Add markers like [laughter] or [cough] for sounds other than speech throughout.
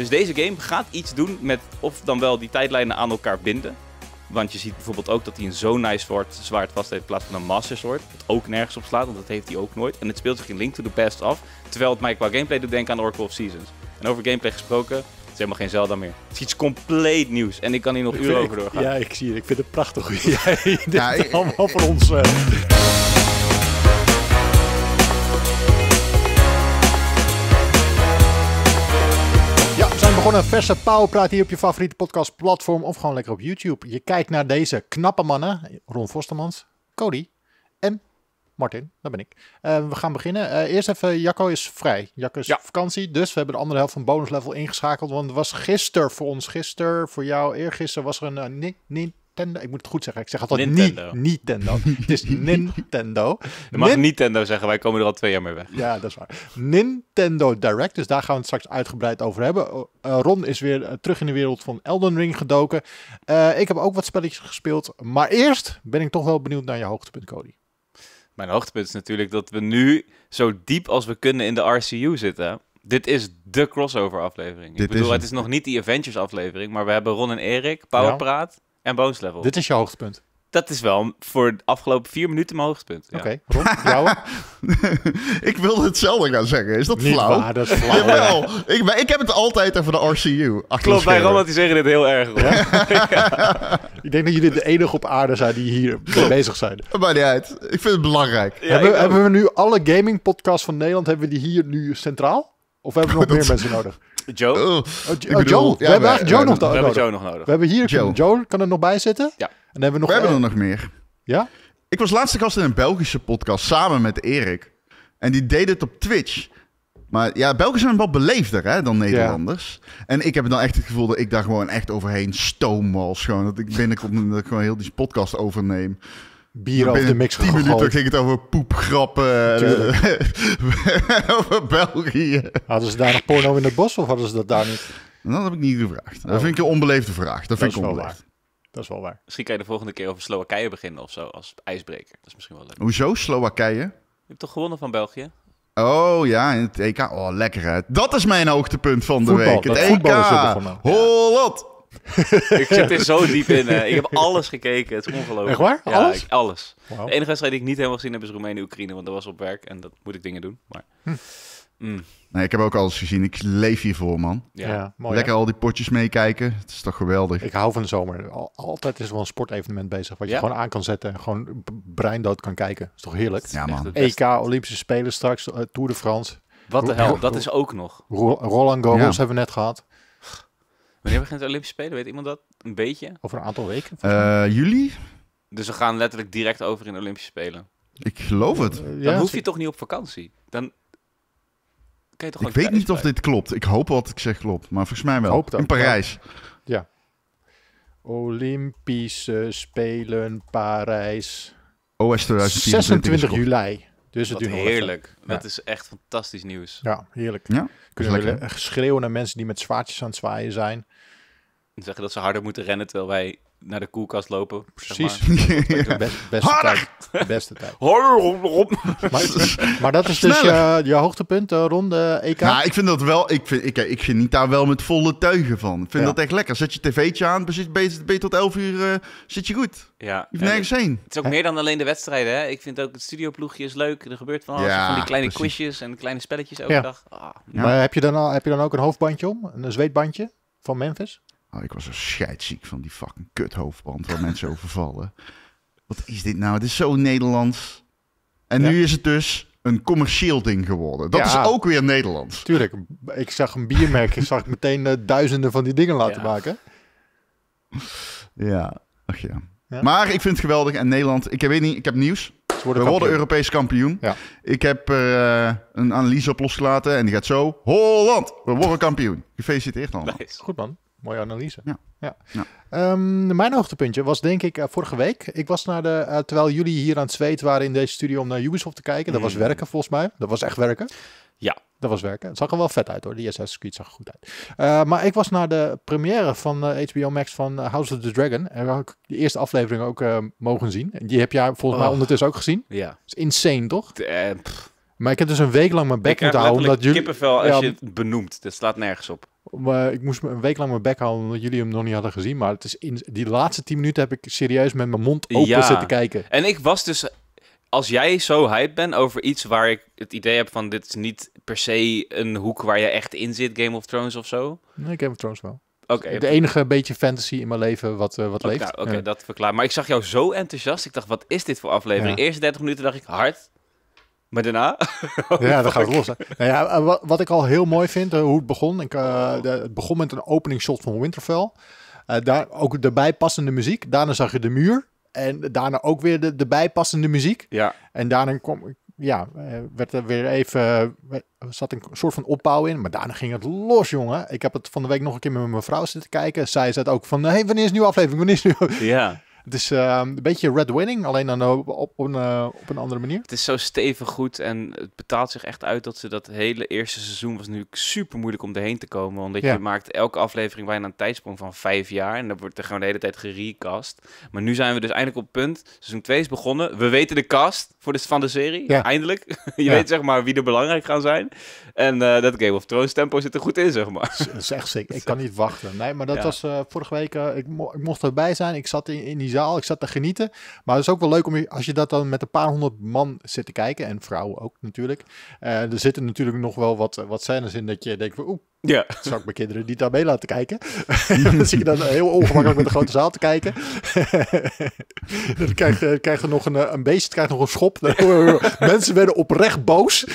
Dus deze game gaat iets doen met of dan wel die tijdlijnen aan elkaar binden. Want je ziet bijvoorbeeld ook dat hij een zo nice zwart, zwaard vast heeft in plaats van een master sword. Wat ook nergens op slaat, want dat heeft hij ook nooit. En het speelt zich in Link to the Past af. Terwijl het mij qua gameplay doet denken aan Oracle of Seasons. En over gameplay gesproken, het is helemaal geen Zelda meer. Het is iets compleet nieuws. En ik kan hier nog uren over doorgaan. Ja, ik zie het. Ik vind het prachtig. [laughs] Jij ja, dit is allemaal voor ons. Eh, een verse powerpraat hier op je favoriete podcastplatform of gewoon lekker op YouTube. Je kijkt naar deze knappe mannen, Ron Vostermans, Cody en Martin, dat ben ik. Eh, we gaan beginnen. Eh, eerst even, Jacco is vrij. Jacco is op vakantie, dus we hebben de andere helft van bonuslevel ingeschakeld. Want het was gisteren voor ons, gisteren, voor jou, eergisteren was er een uh, Nintendo. Ik moet het goed zeggen. Ik zeg altijd niet. Ni Nintendo. [laughs] het is Nintendo. Je mag Nin Nintendo zeggen. Wij komen er al twee jaar mee weg. Ja, dat is waar. Nintendo Direct. Dus daar gaan we het straks uitgebreid over hebben. Eh, Ron is weer eh, terug in de wereld van Elden Ring gedoken. Eh, ik heb ook wat spelletjes gespeeld. Maar eerst ben ik toch wel benieuwd naar je hoogtepunt, Cody. Mijn hoogtepunt is natuurlijk dat we nu zo diep als we kunnen in de RCU zitten. Dit is de crossover aflevering. Dit ik bedoel, het. is nog niet die Avengers aflevering, maar we hebben Ron en Erik, Powerpraat. Ja. En bonus level. Dit is je hoogtepunt. Dat is wel voor de afgelopen vier minuten mijn hoogtepunt. Ja. Oké, okay. [laughs] ik wilde hetzelfde gaan zeggen. Is dat flauw? Nee, dat is flauw. Jawel. Ik, ik heb het altijd over de RCU. Klopt, bij Ronald die zeggen dit heel erg. hoor. [laughs] Ik denk dat jullie de enige op aarde zijn die hier bezig zijn. Maar niet uit. Ik vind het belangrijk. hebben, hebben we nu alle gaming podcasts van Nederland, hebben we die hier nu centraal? Of hebben we nog meer mensen nodig? Joe. Joe. we hebben Joe nog nodig. We hebben Joe nog nodig. We hebben hier Joe. Joe kan er nog bij zitten. Ja. En dan hebben we nog. We hebben er nog meer. Ja. Ik was laatste gast in een Belgische podcast samen met Erik. En die deed het op Twitch. Maar ja, Belgen zijn wat beleefder hè, dan Nederlanders. En ik heb dan echt het gevoel dat ik daar gewoon echt overheen stoomwals. Gewoon dat ik binnenkom en dat ik gewoon heel die podcast overneem bier op de mix 10 minuten ging het over poepgrappen eh, [laughs] over België. Hadden ze daar nog porno in het bos of hadden ze dat daar niet? Dat heb ik niet gevraagd. Dat oh. vind ik een onbeleefde vraag. Dat, vind ik onbeleefd. Waar. Dat is wel waar. Misschien kan je de volgende keer over Slowakije beginnen of zo, als ijsbreker. Dat is misschien wel leuk. Hoezo Slowakije? Je hebt toch gewonnen van België? Oh ja, in het EK. Oh, lekker hè. Dat is mijn hoogtepunt van de week. Het EK. E Hol op ik zit er zo diep in. Hè. Eh. ik heb alles gekeken. Het is ongelooflijk. Echt waar? Ja, alles? alles. De enige wedstrijd die ik niet helemaal gezien heb is Roemenië-Oekraïne. Want dat was op werk en dat moet ik dingen doen. Maar... Hm. Mm. Nee, ik heb ook alles gezien. Ik leef hiervoor, man. Ja, mooi, Lekker al die potjes meekijken. Het is toch geweldig. Ik hou van de zomer. Altijd is er wel een sportevenement bezig. Wat je gewoon aan kan zetten. En gewoon breindood kan kijken. Dat is toch heerlijk? Ja, man. EK, e Olympische Spelen straks. Eh, Tour de France. Wat de hel. Dat is ook nog. Roland Garros hebben we net gehad. Wanneer begint de Olympische Spelen? Weet iemand dat? Een beetje? Over een aantal weken? Eh, juli? Dus we gaan letterlijk direct over in de Olympische Spelen. Ik geloof het. Eh, dan hoef je toch niet op vakantie? Dan Ik weet niet of dit klopt. Ik hoop wat ik zeg klopt, maar volgens mij wel. in Parijs. Ja. Olympische Spelen Parijs. OS 26 juli. Dus het is heerlijk. Dat is echt fantastisch nieuws. Ja, heerlijk. Ja, Kunnen we schreeuwen naar mensen die met zwaartjes aan het zwaaien zijn. En zeggen dat ze harder moeten rennen terwijl wij naar de koelkast lopen. Precies. Zeg [laughs] best, beste tijd. Beste tijd. [laughs] maar, dat is dus uh, je hoogtepunt uh, eh, rond EK? Nou, ik vind dat wel... Ik, vind, ik, ik geniet daar wel met volle teugen van. Ik vind dat echt lekker. Zet je tv'tje aan, ben je, tot 11 uur eh, zit je goed. Ja. Je hebt nergens heen. Het is ook meer dan alleen de wedstrijden. Hè? Ik vind ook het studioploegje is leuk. Er gebeurt van alles. van die kleine quizjes en kleine spelletjes overdag. Ah, maar heb je, dan al, heb je dan ook een hoofdbandje om? Een zweetbandje van Memphis? Oh, ik was er scheidziek van die fucking kuthoofdband waar mensen over vallen. Wat is dit nou? Het is zo Nederlands. En nu is het dus een commercieel ding geworden. Dat is ook weer Nederlands. Tuurlijk. Ik zag een biermerk en zag ik meteen eh, duizenden van die dingen laten maken. Ja, ach ja. Maar ik vind het geweldig. En Nederland, ik weet niet, ik heb nieuws. We worden Europees kampioen. Ja. Ik heb eh, een analyse op losgelaten en die gaat zo. Holland, we worden kampioen. Gefeliciteerd Holland. Goed man mooie analyse. Ja. Ja. ja. Ehm, mijn hoogtepuntje was denk ik eh, vorige week. Ik was naar de, eh, terwijl jullie hier aan het zweet waren in deze studio om naar Ubisoft te kijken. Dat was mm. werken volgens mij. Dat was echt werken. Ja. Dat was werken. Het zag er wel vet uit hoor. Die SS Creed zag er goed uit. Eh, maar ik was naar de première van HBO Max van House of the Dragon. En daar ik de eerste aflevering ook mogen zien. Die heb jij volgens mij oh. ondertussen ook gezien. Ja. is insane toch? maar ik heb dus een week lang mijn bek moeten houden. omdat jullie... kippenvel als je het benoemt. Dat slaat nergens op. Maar ik moest me een week lang mijn bek houden omdat jullie hem nog niet hadden gezien. Maar het is in die laatste tien minuten heb ik serieus met mijn mond open ja. zitten kijken. En ik was dus, als jij zo hype bent over iets waar ik het idee heb van dit is niet per se een hoek waar je echt in zit, Game of Thrones of zo. Nee, Game of Thrones wel. Oké. De enige beetje fantasy in mijn leven wat, uh, wat leeft. Nou, oké, dat verklaar. Maar ik zag jou zo enthousiast. Ik dacht, wat is dit voor aflevering? de Eerste 30 minuten dacht ik, hard. Maar daarna? [laughs] Oh, ja, dan gaat het los. Nou ja, eh, wat, ik al heel mooi vind, eh, hoe het begon. Ik, eh, de, het begon met een opening shot van Winterfell. daar ook de bijpassende muziek. Daarna zag je de muur. En daarna ook weer de, de bijpassende muziek. Ja. En daarna kwam, ja, werd er weer even, zat een soort van opbouw in. Maar daarna ging het los, jongen. Ik heb het van de week nog een keer met mijn vrouw zitten kijken. Zij zei ook van, hey, wanneer is nu aflevering? Wanneer is nu? Ja. Het is ehm, een beetje Red Winning, alleen dan op, op, eh, op, een andere manier. Het is zo stevig goed en het betaalt zich echt uit dat ze dat hele eerste seizoen was nu super moeilijk om erheen te komen. Omdat je maakt elke aflevering bijna een tijdsprong van vijf jaar en dan wordt er gewoon de hele tijd gerecast. Maar nu zijn we dus eindelijk op het punt. Seizoen 2 is begonnen. We weten de cast voor de, van de serie. Eindelijk. [laughs] je weet zeg maar wie er belangrijk gaan zijn. En eh, dat Game of Thrones tempo zit er goed in, zeg maar. Dat is echt sick. Ik [laughs] kan niet wachten. Nee, maar dat was eh, vorige week. Eh, ik, ik, mocht erbij zijn. Ik zat in, in, die zaal. Ik zat te genieten. Maar het is ook wel leuk om je, als je dat dan met een paar honderd man zit te kijken. En vrouwen ook natuurlijk. er zitten natuurlijk nog wel wat, wat scènes in dat je denkt van ja. Zou ik mijn kinderen niet mee laten kijken? [laughs] dan zie je dan heel ongemakkelijk met de grote zaal te kijken. [laughs] dan krijg je, nog een, eh, een beest, krijgt nog een schop. [laughs] Mensen werden oprecht boos.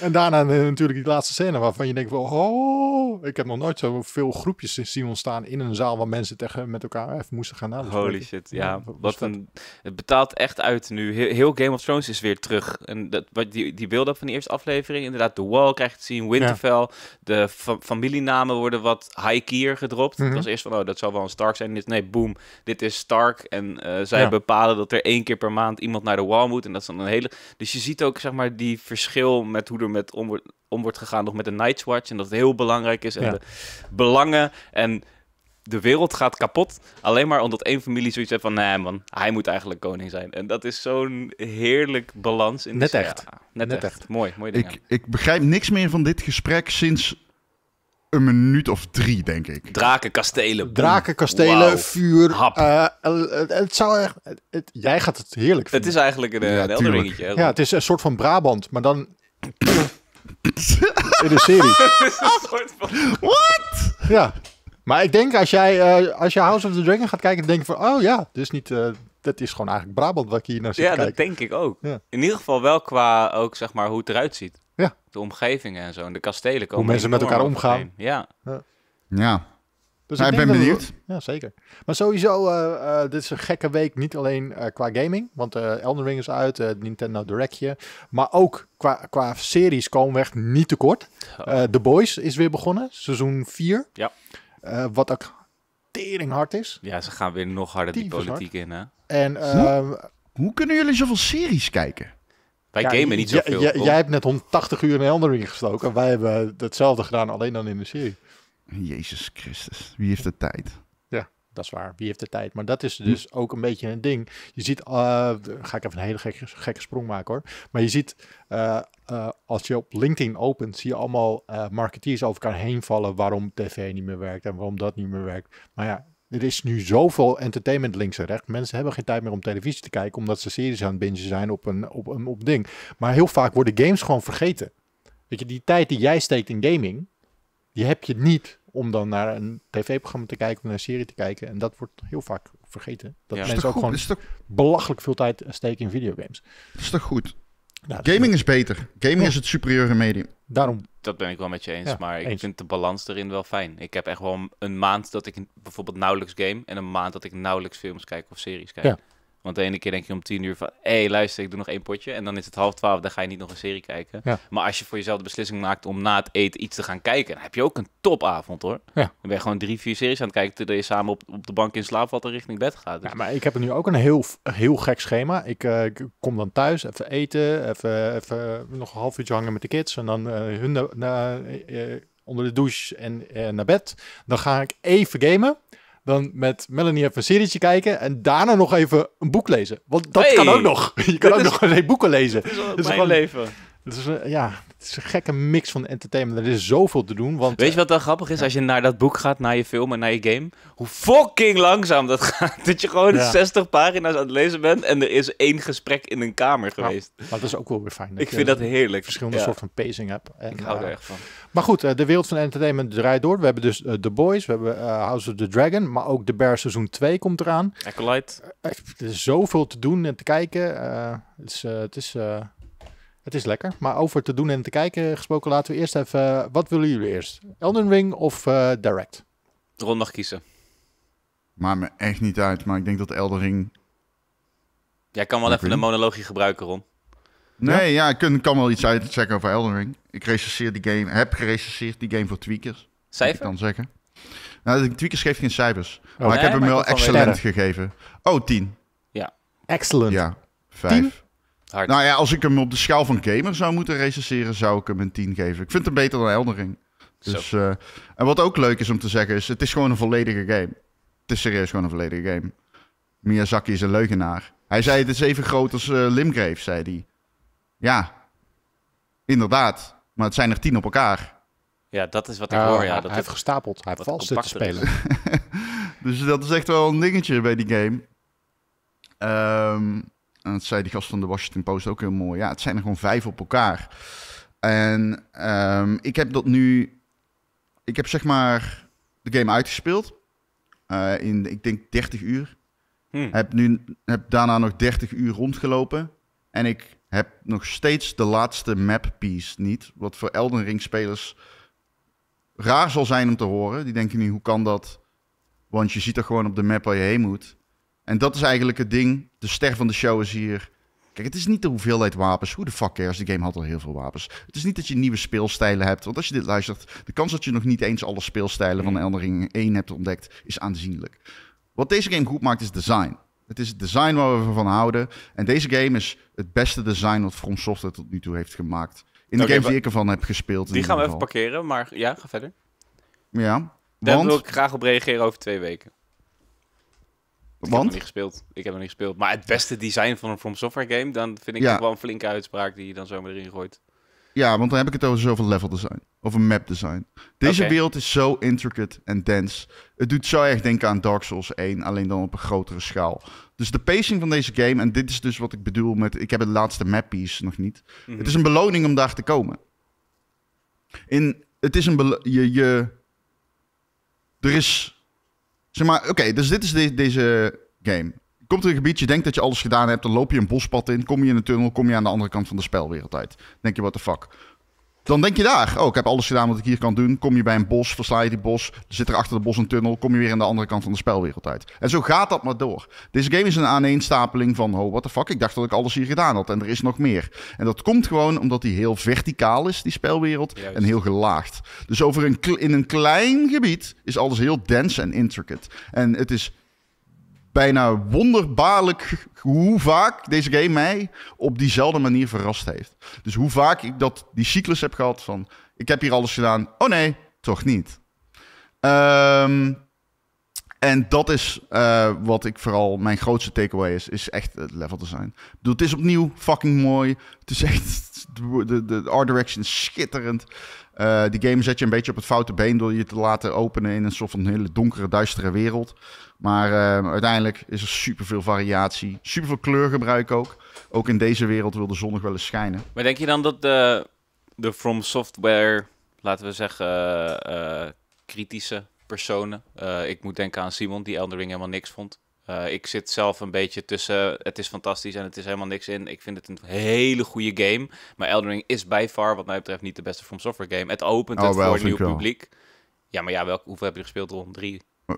en daarna eh, natuurlijk die laatste scène waarvan je denkt: van, oh, ik heb nog nooit zoveel groepjes zien ontstaan in een zaal waar mensen tegen, met elkaar even moesten gaan nadenken. Holy shit, ja. wat, een, het betaalt echt uit nu. Heel, Game of Thrones is weer terug. En dat, die, die beelden van die eerste aflevering, inderdaad, The Wall krijgt te zien, Winterfell. De fa familienamen worden wat high-keer gedropt. Mm Het was eerst van, oh, dat zou wel een Stark zijn. Dit, nee, boom, dit is Stark. En eh, zij bepalen dat er één keer per maand iemand naar de wall moet. En dat is dan een hele... Dus je ziet ook, zeg maar, die verschil met hoe er met om, wordt gegaan nog met de Night's Watch. En dat heel belangrijk is. En de belangen en de wereld gaat kapot. Alleen maar omdat één familie zoiets heeft van... Nee man, hij moet eigenlijk koning zijn. En dat is zo'n heerlijk balans. In net, de echt. net, net echt. Mooi, mooi ding. Ik, ik begrijp niks meer van dit gesprek sinds een minuut of drie, denk ik. Drakenkastelen, drakenkastelen, vuur. Hap. Eh, het zou echt... Het, jij gaat het heerlijk vinden. Het is eigenlijk een, ja, ringetje. Ja, het is een soort van Brabant, maar dan... [laughs] in de serie. Het is [laughs] een soort van... What? Ja. Maar ik denk als jij eh, als je House of the Dragon gaat kijken, denk je van, oh ja, dit niet, eh, dat is gewoon eigenlijk Brabant wat ik hier naar zit Ja, dat denk ik ook. In ieder geval wel qua ook zeg maar hoe het eruit ziet. Ja. De omgevingen en zo, en de kastelen komen. Hoe mensen met elkaar omgaan. Ja. ja. ja. Dus ik, ben benieuwd. ja, zeker. Maar sowieso, eh, dit is een gekke week. Niet alleen qua gaming, want Elden Ring is uit, Nintendo Directje. Maar ook qua, qua series komen we echt niet tekort. De oh. The Boys is weer begonnen, seizoen 4. Ja. Eh, wat ook tering hard is. Ja, ze gaan weer nog harder die politiek in, hè? En, hoe, ehm, hoe, kunnen jullie zoveel series kijken? Wij gamen niet zoveel. jij hebt net 180 uur in Elden Ring gestoken. Wij hebben hetzelfde gedaan, alleen dan in de serie. Jezus Christus, wie heeft de tijd? dat is waar. Wie heeft de tijd? Maar dat is hm. dus ook een beetje een ding. Je ziet, eh, ga ik even een hele gekke, gekke sprong maken hoor. Maar je ziet, eh, eh, als je op LinkedIn opent, zie je allemaal marketeers over elkaar heen vallen waarom tv niet meer werkt en waarom dat niet meer werkt. Maar ja, er is nu zoveel entertainment links en rechts. Mensen hebben geen tijd meer om televisie te kijken omdat ze series aan het bingen zijn op een, op een op ding. Maar heel vaak worden games gewoon vergeten. Weet je, die tijd die jij steekt in gaming, die heb je niet om dan naar een tv-programma te kijken of naar een serie te kijken. En dat wordt heel vaak vergeten. Dat ja. mensen ook gewoon belachelijk veel tijd steken in videogames. Dat is toch goed? Nou, Gaming is, is beter. Gaming is het superieure medium. Daarom. Dat ben ik wel met je eens, maar ik vind de balans erin wel fijn. Ik heb echt wel een maand dat ik bijvoorbeeld nauwelijks game en een maand dat ik nauwelijks films kijk of series kijk. Want de ene keer denk je om tien uur van... hé, hey, luister, ik doe nog één potje. En dan is het half twaalf, dan ga je niet nog een serie kijken. Maar als je voor jezelf de beslissing maakt om na het eten iets te gaan kijken... dan heb je ook een topavond, hoor. Ja. Dan ben je gewoon drie, vier series aan het kijken... terwijl je samen op, op de bank in slaap valt en richting bed gaat. Ja, maar ik heb nu ook een heel, heel gek schema. Eh, ik, kom dan thuis, even eten, even, even nog een half uurtje hangen met de kids... en dan uh, hun... Eh, onder de douche en naar bed. Dan ga ik even gamen dan met Melanie even een serietje kijken en daarna nog even een boek lezen. Want dat kan ook nog. [laughs] Je kan ook nog boeken lezen. Dat is, dat gewoon, leven. Het is, een, ja, het is een gekke mix van entertainment. Er is zoveel te doen. Want, Weet je wat wel grappig is? Als je naar dat boek gaat, naar je film en naar je game. Hoe fucking langzaam dat [laughs] gaat. Dat je gewoon 60 pagina's aan het lezen bent en er is één gesprek in een kamer geweest. maar dat is ook wel weer fijn. Ik vind dat heerlijk. Verschillende soorten van pacing heb. Ik hou er eh, echt van. Maar goed, eh, de wereld van entertainment draait door. We hebben dus eh, The Boys, we hebben House of the Dragon, maar ook The Bear seizoen 2 komt eraan. Acolyte. er is zoveel te doen en te kijken. het is... het is het is lekker. Maar over te doen en te kijken gesproken, laten we eerst even. Eh, wat willen jullie eerst? Elden Ring of eh, Direct? Ron mag kiezen. Maakt me echt niet uit, maar ik denk dat Elden Ring. Jij kan wel even een monologie gebruiken, Ron. Nee, ja, ik kan, wel iets uit zeggen over Elden Ring. Ik recenseer die game, heb gerecenseerd die game voor tweakers. Cijfer? Ik kan zeggen. Nou, de tweakers geeft geen cijfers. Oh. maar ik heb hem wel excellent gegeven. Oh, tien. Ja. Excellent. Ja, vijf. Nou ja, als ik hem op de schaal van gamer zou moeten recenseren, zou ik hem een 10 geven. Ik vind hem beter dan Eldering. Dus, eh, en wat ook leuk is om te zeggen is, het is gewoon een volledige game. Het is serieus gewoon een volledige game. Miyazaki is een leugenaar. Hij zei, het is even groot als eh, Limgrave, zei hij. Ja, inderdaad. Maar het zijn er tien op elkaar. Ja, dat is wat ik hoor. Ja, dat hij heeft gestapeld. Hij heeft vast te spelen. [laughs] dus dat is echt wel een dingetje bij die game. Um, en dat zei die gast van de Washington Post ook heel mooi. Ja, het zijn er gewoon vijf op elkaar. En ehm, ik heb dat nu. Ik heb zeg maar de game uitgespeeld. Eh, in, ik denk, 30 uur. Hmm. Heb, nu, heb daarna nog 30 uur rondgelopen. En ik heb nog steeds de laatste map piece niet. Wat voor Elden Ring spelers raar zal zijn om te horen. Die denken nu, hoe kan dat? Want je ziet er gewoon op de map waar je heen moet. En dat is eigenlijk het ding. De ster van de show is hier. Kijk, het is niet de hoeveelheid wapens. Hoe de fuck cares? Die game had al heel veel wapens. Het is niet dat je nieuwe speelstijlen hebt. Want als je dit luistert, de kans dat je nog niet eens alle speelstijlen van mm. Elden Ring 1 hebt ontdekt, is aanzienlijk. Wat deze game goed maakt, is design. Het is het design waar we van houden. En deze game is het beste design wat From Software tot nu toe heeft gemaakt. In de games die ik ervan heb gespeeld. Die gaan we even parkeren, maar ja, ga verder. Ja. Daar wil ik graag op reageren over twee weken. Want? Ik heb nog niet gespeeld. Ik heb nog niet gespeeld. Maar het beste design van een From Software game, dan vind ik ja. wel een flinke uitspraak die je dan zomaar erin gooit. Ja, want dan heb ik het over zoveel level design. Of een map design. Deze wereld is zo intricate en dense. Het doet zo erg denken aan Dark Souls 1, alleen dan op een grotere schaal. Dus de pacing van deze game, en dit is dus wat ik bedoel met... Ik heb het laatste map piece nog niet. Mhm. Het is een beloning om daar te komen. In, het is een... Je, je, er is Zeg maar, oké, dus dit is deze game. Komt er een gebied, je denkt dat je alles gedaan hebt, dan loop je een bospad in, kom je in een tunnel, kom je aan de andere kant van de spelwereld uit. denk je, what the fuck. Dan denk je daar, oh, ik heb alles gedaan wat ik hier kan doen. Kom je bij een bos, versla je die bos. Zit er achter de bos een tunnel, kom je weer aan de andere kant van de spelwereld uit. En zo gaat dat maar door. Deze game is een aaneenstapeling van, oh, what the fuck, ik dacht dat ik alles hier gedaan had. En er is nog meer. En dat komt gewoon omdat die heel verticaal is, die spelwereld. En heel gelaagd. Dus over een, in een klein gebied is alles heel dense en intricate. En het is bijna wonderbaarlijk hoe vaak deze game mij op diezelfde manier verrast heeft. Dus hoe vaak ik dat, die cyclus heb gehad van... ik heb hier alles gedaan, oh nee, toch niet. Ehm, en dat is eh, wat ik vooral mijn grootste takeaway is, is echt het level design. Ik bedoel, het is opnieuw fucking mooi. Het is echt, de, de, art direction is schitterend. Uh, die game zet je een beetje op het foute been door je te laten openen in een soort van hele donkere, duistere wereld. Maar ehm, uiteindelijk is er superveel variatie. Superveel kleurgebruik ook. Ook in deze wereld wil de zon nog wel eens schijnen. Maar denk je dan dat de, de From Software, laten we zeggen, eh, eh, kritische personen... Eh, ik moet denken aan Simon, die Eldering helemaal niks vond. ik zit zelf een beetje tussen het is fantastisch en het is helemaal niks in. Ik vind het een hele goede game. Maar Eldering is bij far, wat mij betreft, niet de beste From Software game. Het opent oh, het voor een nieuw publiek. Ja, maar ja, welk, hoeveel heb je gespeeld? Rond drie? Oh,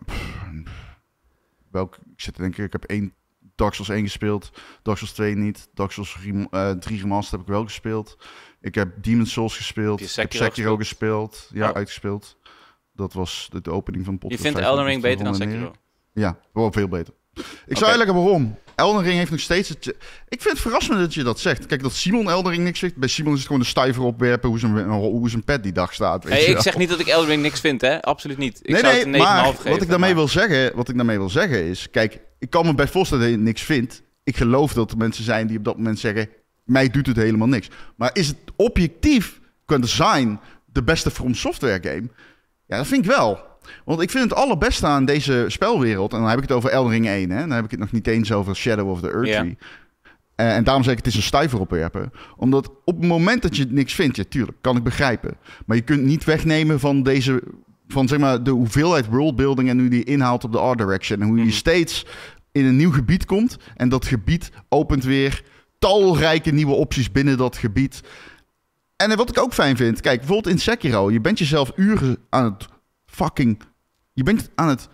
ik zit denk ik ik heb één Dark Souls 1 gespeeld, Dark Souls 2 niet, Dark Souls 3 eh, Remastered heb ik wel gespeeld. Ik heb Demon's Souls gespeeld, ik heb Sekiro gespeeld, gespeeld ja, oh. uitgespeeld. Dat was de, opening van de Je vindt Elden Ring beter dan Sekiro? Ja, wel veel beter. Ik zou eigenlijk waarom. Eldering heeft nog steeds... ik vind het verrassend dat je dat zegt. Kijk, dat Simon Eldering niks zegt. Bij Simon is het gewoon de stuiver opwerpen hoe zijn, hoe zijn pet die dag staat. Weet ik zeg niet dat ik Eldering niks vind, hè. Absoluut niet. Ik nee, nee, maar geven, wat ik, daarmee Wil zeggen, wat ik daarmee wil zeggen is... Kijk, ik kan me bij voorstellen dat niks vindt. Ik geloof dat er mensen zijn die op dat moment zeggen... Mij doet het helemaal niks. Maar is het objectief qua design de beste From Software game? Ja, dat vind ik wel. Want ik vind het allerbeste aan deze spelwereld, en dan heb ik het over Eldering 1, hè, dan heb ik het nog niet eens over Shadow of the Earth eh, En daarom zeg ik, het is een stuiver opwerpen. Omdat op het moment dat je niks vindt, ja, tuurlijk, kan ik begrijpen. Maar je kunt niet wegnemen van deze van zeg maar, de hoeveelheid worldbuilding en hoe die inhaalt op de art direction. En hoe je mhm. steeds in een nieuw gebied komt. En dat gebied opent weer talrijke nieuwe opties binnen dat gebied. En wat ik ook fijn vind, kijk, bijvoorbeeld in Sekiro, je bent jezelf uren aan het fucking... Je bent aan het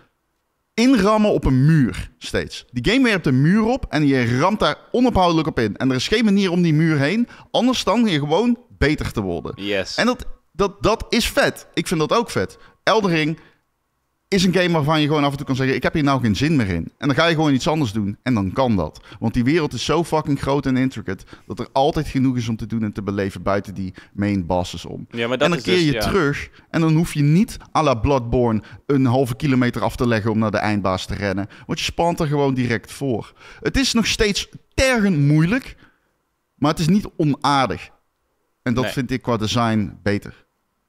inrammen op een muur steeds. Die game werpt een muur op en je ramt daar onophoudelijk op in. En er is geen manier om die muur heen, anders dan hier gewoon beter te worden. Yes. En dat, dat, dat is vet. Ik vind dat ook vet. Eldering is een game waarvan je gewoon af en toe kan zeggen: Ik heb hier nou geen zin meer in. En dan ga je gewoon iets anders doen. En dan kan dat. Want die wereld is zo fucking groot en intricate. dat er altijd genoeg is om te doen en te beleven buiten die main bosses om. Ja, maar en dan keer dus- je terug. En dan hoef je niet à la Bloodborne. een halve kilometer af te leggen om naar de eindbaas te rennen. Want je spant er gewoon direct voor. Het is nog steeds tergend moeilijk. Maar het is niet onaardig. En dat vind ik qua design beter.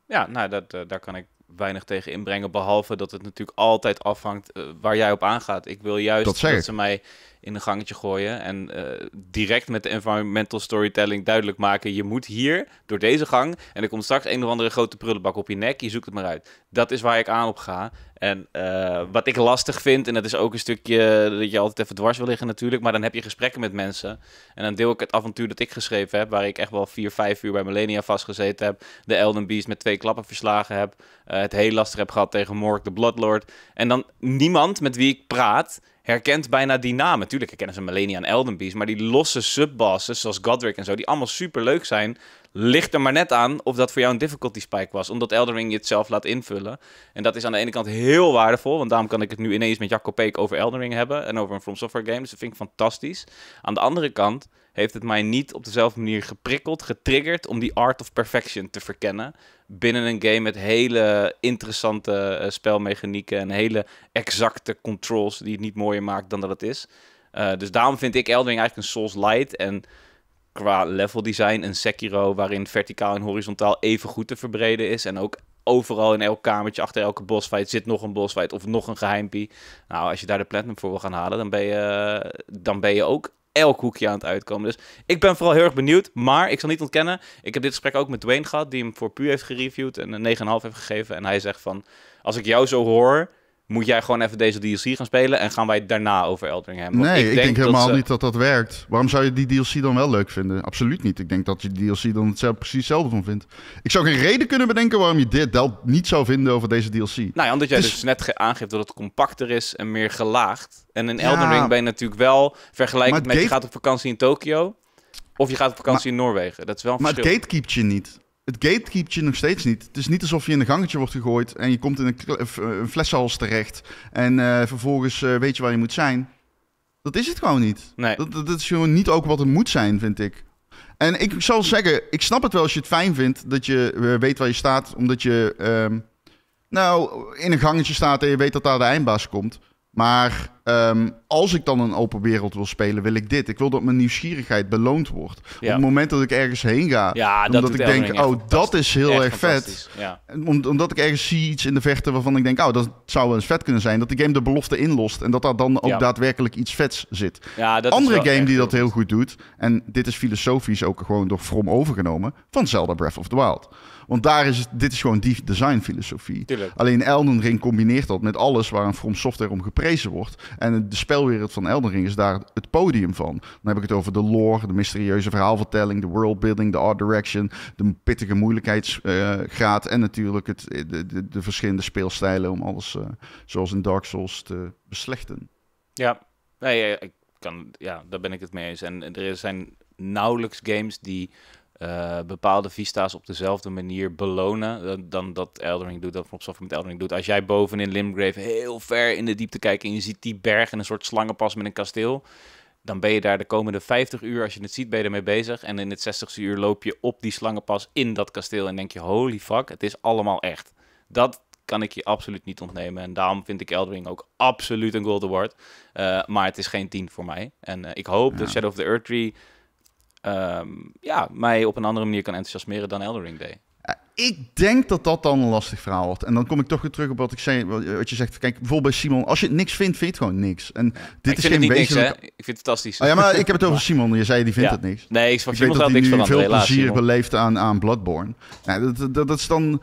Ja, nou, dat, eh, daar kan ik weinig tegen inbrengen. Behalve dat het natuurlijk altijd afhangt eh, waar jij op aangaat. Ik wil juist dat ze mij in een gangetje gooien. En eh, direct met de environmental storytelling duidelijk maken: je moet hier door deze gang. En er komt straks een of andere grote prullenbak op je nek. Je zoekt het maar uit. Dat is waar ik aan op ga. En eh, wat ik lastig vind, en dat is ook een stukje dat je altijd even dwars wil liggen natuurlijk, maar dan heb je gesprekken met mensen. En dan deel ik het avontuur dat ik geschreven heb, waar ik echt wel vier, vijf uur bij Millennia vastgezeten heb. De Elden Beast met twee klappen verslagen heb. Eh, het heel lastig heb gehad tegen Mork de Bloodlord. En dan niemand met wie ik praat herkent bijna die namen. natuurlijk herkennen ze Melania en Eldenbeast, maar die losse subbassen zoals Godric en zo, die allemaal super leuk zijn, ligt er maar net aan of dat voor jou een difficulty spike was. Omdat Eldering je het zelf laat invullen. En dat is aan de ene kant heel waardevol. Want daarom kan ik het nu ineens met Jacco Peek over Eldering hebben. En over een From Software game. Dus dat vind ik fantastisch. Aan de andere kant heeft het mij niet op dezelfde manier geprikkeld, getriggerd om die art of perfection te verkennen. Binnen een game met hele interessante eh, spelmechanieken en hele exacte controls die het niet mooier maakt dan dat het is. Eh, dus daarom vind ik Eldering eigenlijk een Souls Light. En qua level design een Sekiro waarin verticaal en horizontaal even goed te verbreden is. En ook overal in elk kamertje, achter elke bosfight zit nog een bosfight of nog een geheimpie. Nou, als je daar de platinum voor wil gaan halen, dan ben je, dan ben je ook elk hoekje aan het uitkomen. Dus ik ben vooral heel erg benieuwd. Maar ik zal niet ontkennen, ik heb dit gesprek ook met Dwayne gehad, die hem voor Pu heeft gereviewd en een 9,5 heeft gegeven. En hij zegt van, als ik jou zo hoor, moet jij gewoon even deze DLC gaan spelen en gaan wij daarna over Eldering hebben? Nee, ik, denk, helemaal niet dat dat werkt. Waarom zou je die DLC dan wel leuk vinden? Absoluut niet. Ik denk dat je die DLC dan hetzelfde precies hetzelfde van vindt. Ik zou geen reden kunnen bedenken waarom je dit niet zou vinden over deze DLC. Nou ja, omdat jij dus, net aangeeft dat het compacter is en meer gelaagd. En in ja, Elden Ring ben je natuurlijk wel vergelijkend met je gaat op vakantie in Tokio of je gaat op vakantie in Noorwegen. Dat is wel een verschil. Maar het gatekeept je niet het gatekeept je nog steeds niet. Het is niet alsof je in een gangetje wordt gegooid en je komt in een, eh, een fleshals terecht. En eh, vervolgens eh, weet je waar je moet zijn. Dat is het gewoon niet. Dat, is gewoon niet ook wat het moet zijn, vind ik. En ik zal zeggen, ik snap het wel als je het fijn vindt dat je weet waar je staat, omdat je ehm, nou in een gangetje staat en je weet dat daar de eindbaas komt. Maar ehm, als ik dan een open wereld wil spelen, wil ik dit. Ik wil dat mijn nieuwsgierigheid beloond wordt. Op het moment dat ik ergens heen ga, omdat ik denk, oh, dat is heel erg vet. Ja. Om, omdat ik ergens zie iets in de vechten waarvan ik denk, oh, dat zou wel eens vet kunnen zijn. Dat de game de belofte inlost en dat daar dan ook daadwerkelijk iets vets zit. Andere game die dat heel goed doet, en dit is filosofisch ook gewoon door From overgenomen, van Zelda Breath of the Wild. Want daar is het, dit is gewoon die designfilosofie. filosofie. Alleen Elden Ring combineert dat met alles waar een From Software om geprezen wordt. En de spelwereld van Elden Ring is daar het podium van. Dan heb ik het over de lore, de mysterieuze verhaalvertelling, de worldbuilding, de art direction, de pittige moeilijkheidsgraad eh, en natuurlijk het, eh, de, de, de, verschillende speelstijlen om alles eh, zoals in Dark Souls te beslechten. Ja, nee, ik kan, ja, daar ben ik het mee eens. En er zijn nauwelijks games die eh, bepaalde vista's op dezelfde manier belonen eh, dan, dat Eldering doet, dat Microsoft met Eldering doet. Als jij bovenin Limgrave heel ver in de diepte kijkt en je ziet die berg en een soort slangenpas met een kasteel, dan ben je daar de komende 50 uur, als je het ziet, ben je ermee bezig. En in het 60ste uur loop je op die slangenpas in dat kasteel en denk je, holy fuck, het is allemaal echt. Dat kan ik je absoluut niet ontnemen. En daarom vind ik Eldering ook absoluut een Gold Award. Eh, maar het is geen 10 voor mij. En ik hoop dat Shadow of the Earth Tree Ehm, ja, mij op een andere manier kan enthousiasmeren dan Eldering Day ik denk dat dat dan een lastig verhaal wordt. En dan kom ik toch weer terug op wat ik zei. Wat je zegt, kijk, bijvoorbeeld bij Simon. Als je niks vindt, vind je het gewoon niks. En dit is geen het wezenlijk... niks, hè? Ik vind het fantastisch. Oh ja, maar ik heb het over [laughs] Simon. Je zei, die vindt het niks. Nee, ik, ik weet dat hij niks nu veel helaas, plezier Simon. beleeft aan, aan Bloodborne. dat, dat, dat, is dan...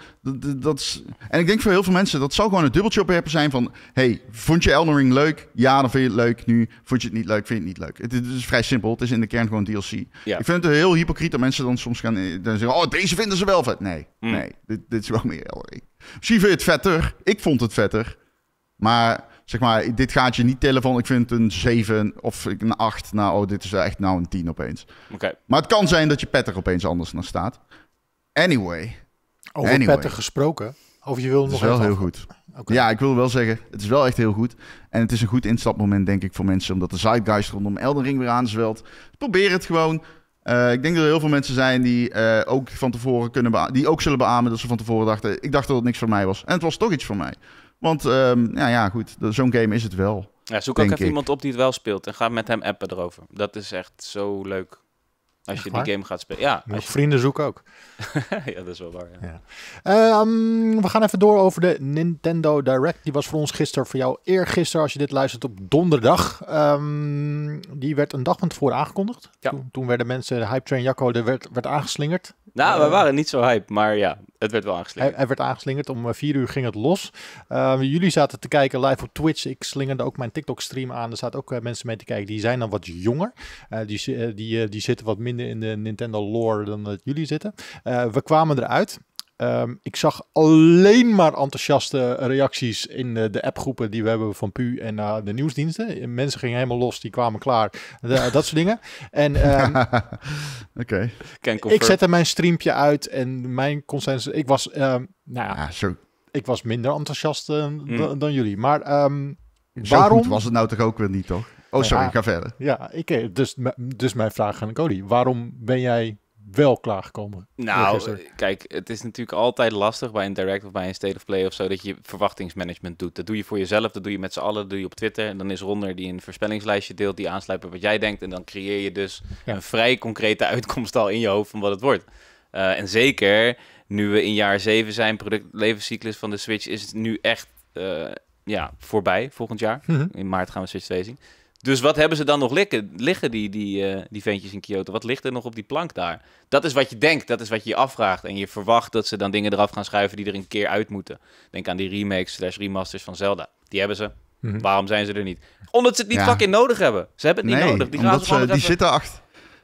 Dat, En ik denk voor heel veel mensen, dat zal gewoon een dubbeltje op hebben zijn van... hey, vond je Elden Ring leuk? Ja, dan vind je het leuk nu. Vond je het niet leuk? Vind je het niet leuk? Het, is vrij simpel. Het is in de kern gewoon DLC. Ik vind het heel hypocriet dat mensen dan soms gaan eh, dan zeggen... oh, deze vinden ze wel vet. Nee. Mm. Nee, dit, is wel meer Elring. Misschien vind je het vetter. Ik vond het vetter. Maar zeg maar, dit gaat je niet tellen van ik vind een 7 of een 8. Nou, oh, dit is echt nou een 10 opeens. Oké. Maar het kan zijn dat je petter opeens anders naar staat. Anyway. Over anyway. gesproken. Of je wil nog. Het is wel heel goed. Ja, ik wil wel zeggen, het is wel echt heel goed. En het is een goed instapmoment, denk ik, voor mensen. Omdat de zeitgeist rondom Elden Ring weer aanzwelt. Probeer het gewoon. Eh, ik denk dat er heel veel mensen zijn die eh, ook van tevoren kunnen die ook zullen beamen dat ze van tevoren dachten: ik dacht dat het niks voor mij was. En het was toch iets voor mij. Want um, ja, ja, goed, zo'n game is het wel. Ja, zoek ook even iemand op die het wel speelt en ga met hem appen erover. Dat is echt zo leuk. Als je die game gaat spelen. Ja, als je... Vrienden zoeken ook. [laughs] ja, dat is wel waar. Ja. Ehm, we gaan even door over de Nintendo Direct. Die was voor ons gisteren, voor jou eergisteren, als je dit luistert op donderdag. Ehm, die werd een dag van tevoren aangekondigd. Ja. Toen, werden mensen, de Hype Train Jacco, er werd, werd aangeslingerd. Nou, we ehm, waren niet zo hype, maar ja, het werd wel aangeslingerd. Het werd aangeslingerd. Om eh, vier uur ging het los. jullie zaten te kijken live op Twitch. Ik slingerde ook mijn TikTok-stream aan. Er zaten ook eh, mensen mee te kijken. Die zijn dan wat jonger. Eh, die, die, die zitten wat minder minder in de Nintendo lore dan dat jullie zitten. Eh, we kwamen eruit. Ehm, ik zag alleen maar enthousiaste reacties in de, de appgroepen die we hebben van PU en eh, de nieuwsdiensten. Mensen gingen helemaal los, die kwamen klaar. Eh, dat soort dingen. En ehm, [laughs] oké. ik zette mijn streampje uit en mijn consensus. Ik was, ehm, nou ja, ah, zo... ik was minder enthousiast hmm. dan jullie. Maar waarom was het nou toch ook weer niet, toch? Oh, sorry, ja, ik ga verder. Ja, ik, eh, dus, dus mijn vraag aan Cody. Waarom ben jij wel klaargekomen? Nou, eh, kijk, het is natuurlijk altijd lastig bij een direct of bij een state of play of zo... dat je verwachtingsmanagement doet. Dat doe je voor jezelf, dat doe je met z'n allen, dat doe je op Twitter. En dan is Ronder die een voorspellingslijstje deelt die aansluit bij wat jij denkt. En dan creëer je dus een vrij concrete [laughs] uitkomst al in je hoofd van wat het wordt. Eh, en zeker nu we in jaar 7 zijn, product levenscyclus van de Switch is nu echt... ja, voorbij volgend jaar. Mhm. In maart gaan we Switch 2 zien. Dus wat hebben ze dan nog liggen, liggen die, die, eh, die ventjes in Kyoto? Wat ligt er nog op die plank daar? Dat is wat je denkt, dat is wat je je afvraagt. En je verwacht dat ze dan dingen eraf gaan schuiven die er een keer uit moeten. Denk aan die remakes slash remasters van Zelda. Die hebben ze. Mhm. Waarom zijn ze er niet? Omdat ze het niet fucking nodig hebben. Ze hebben het niet nodig. Die, gaan ze, die zitten achter...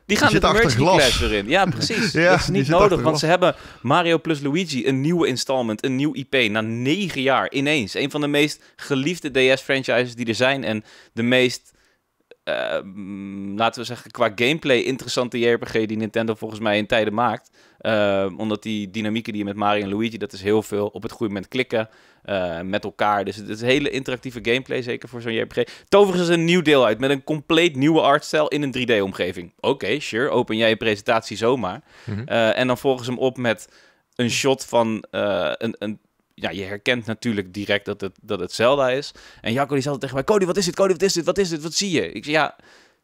Die gaan er de merch glas erin. Ja, precies. [laughs] ja, dat is niet nodig, want ze hebben Mario plus Luigi, een nieuwe installment, een nieuw IP, na negen jaar ineens. Een van de meest geliefde DS-franchises die er zijn en de meest Ehm, laten we zeggen, qua gameplay interessante JRPG die Nintendo volgens mij in tijden maakt. Ehm, omdat die dynamieken die je met Mario en Luigi, dat is heel veel op het goede moment klikken eh, met elkaar. Dus het is hele interactieve gameplay, zeker voor zo'n JRPG. Toverigens is een nieuw deel uit met een compleet nieuwe artstijl in een 3D-omgeving. Oké, okay, sure, open jij je presentatie zomaar. Mhm. Eh, en dan volgens hem op met een shot van eh, een, een ja, je herkent natuurlijk direct dat het, dat het Zelda is. En Jacco die zat tegen mij, Cody, wat is dit? Cody, wat is dit? Wat is dit? Wat zie je? Ik zeg ja,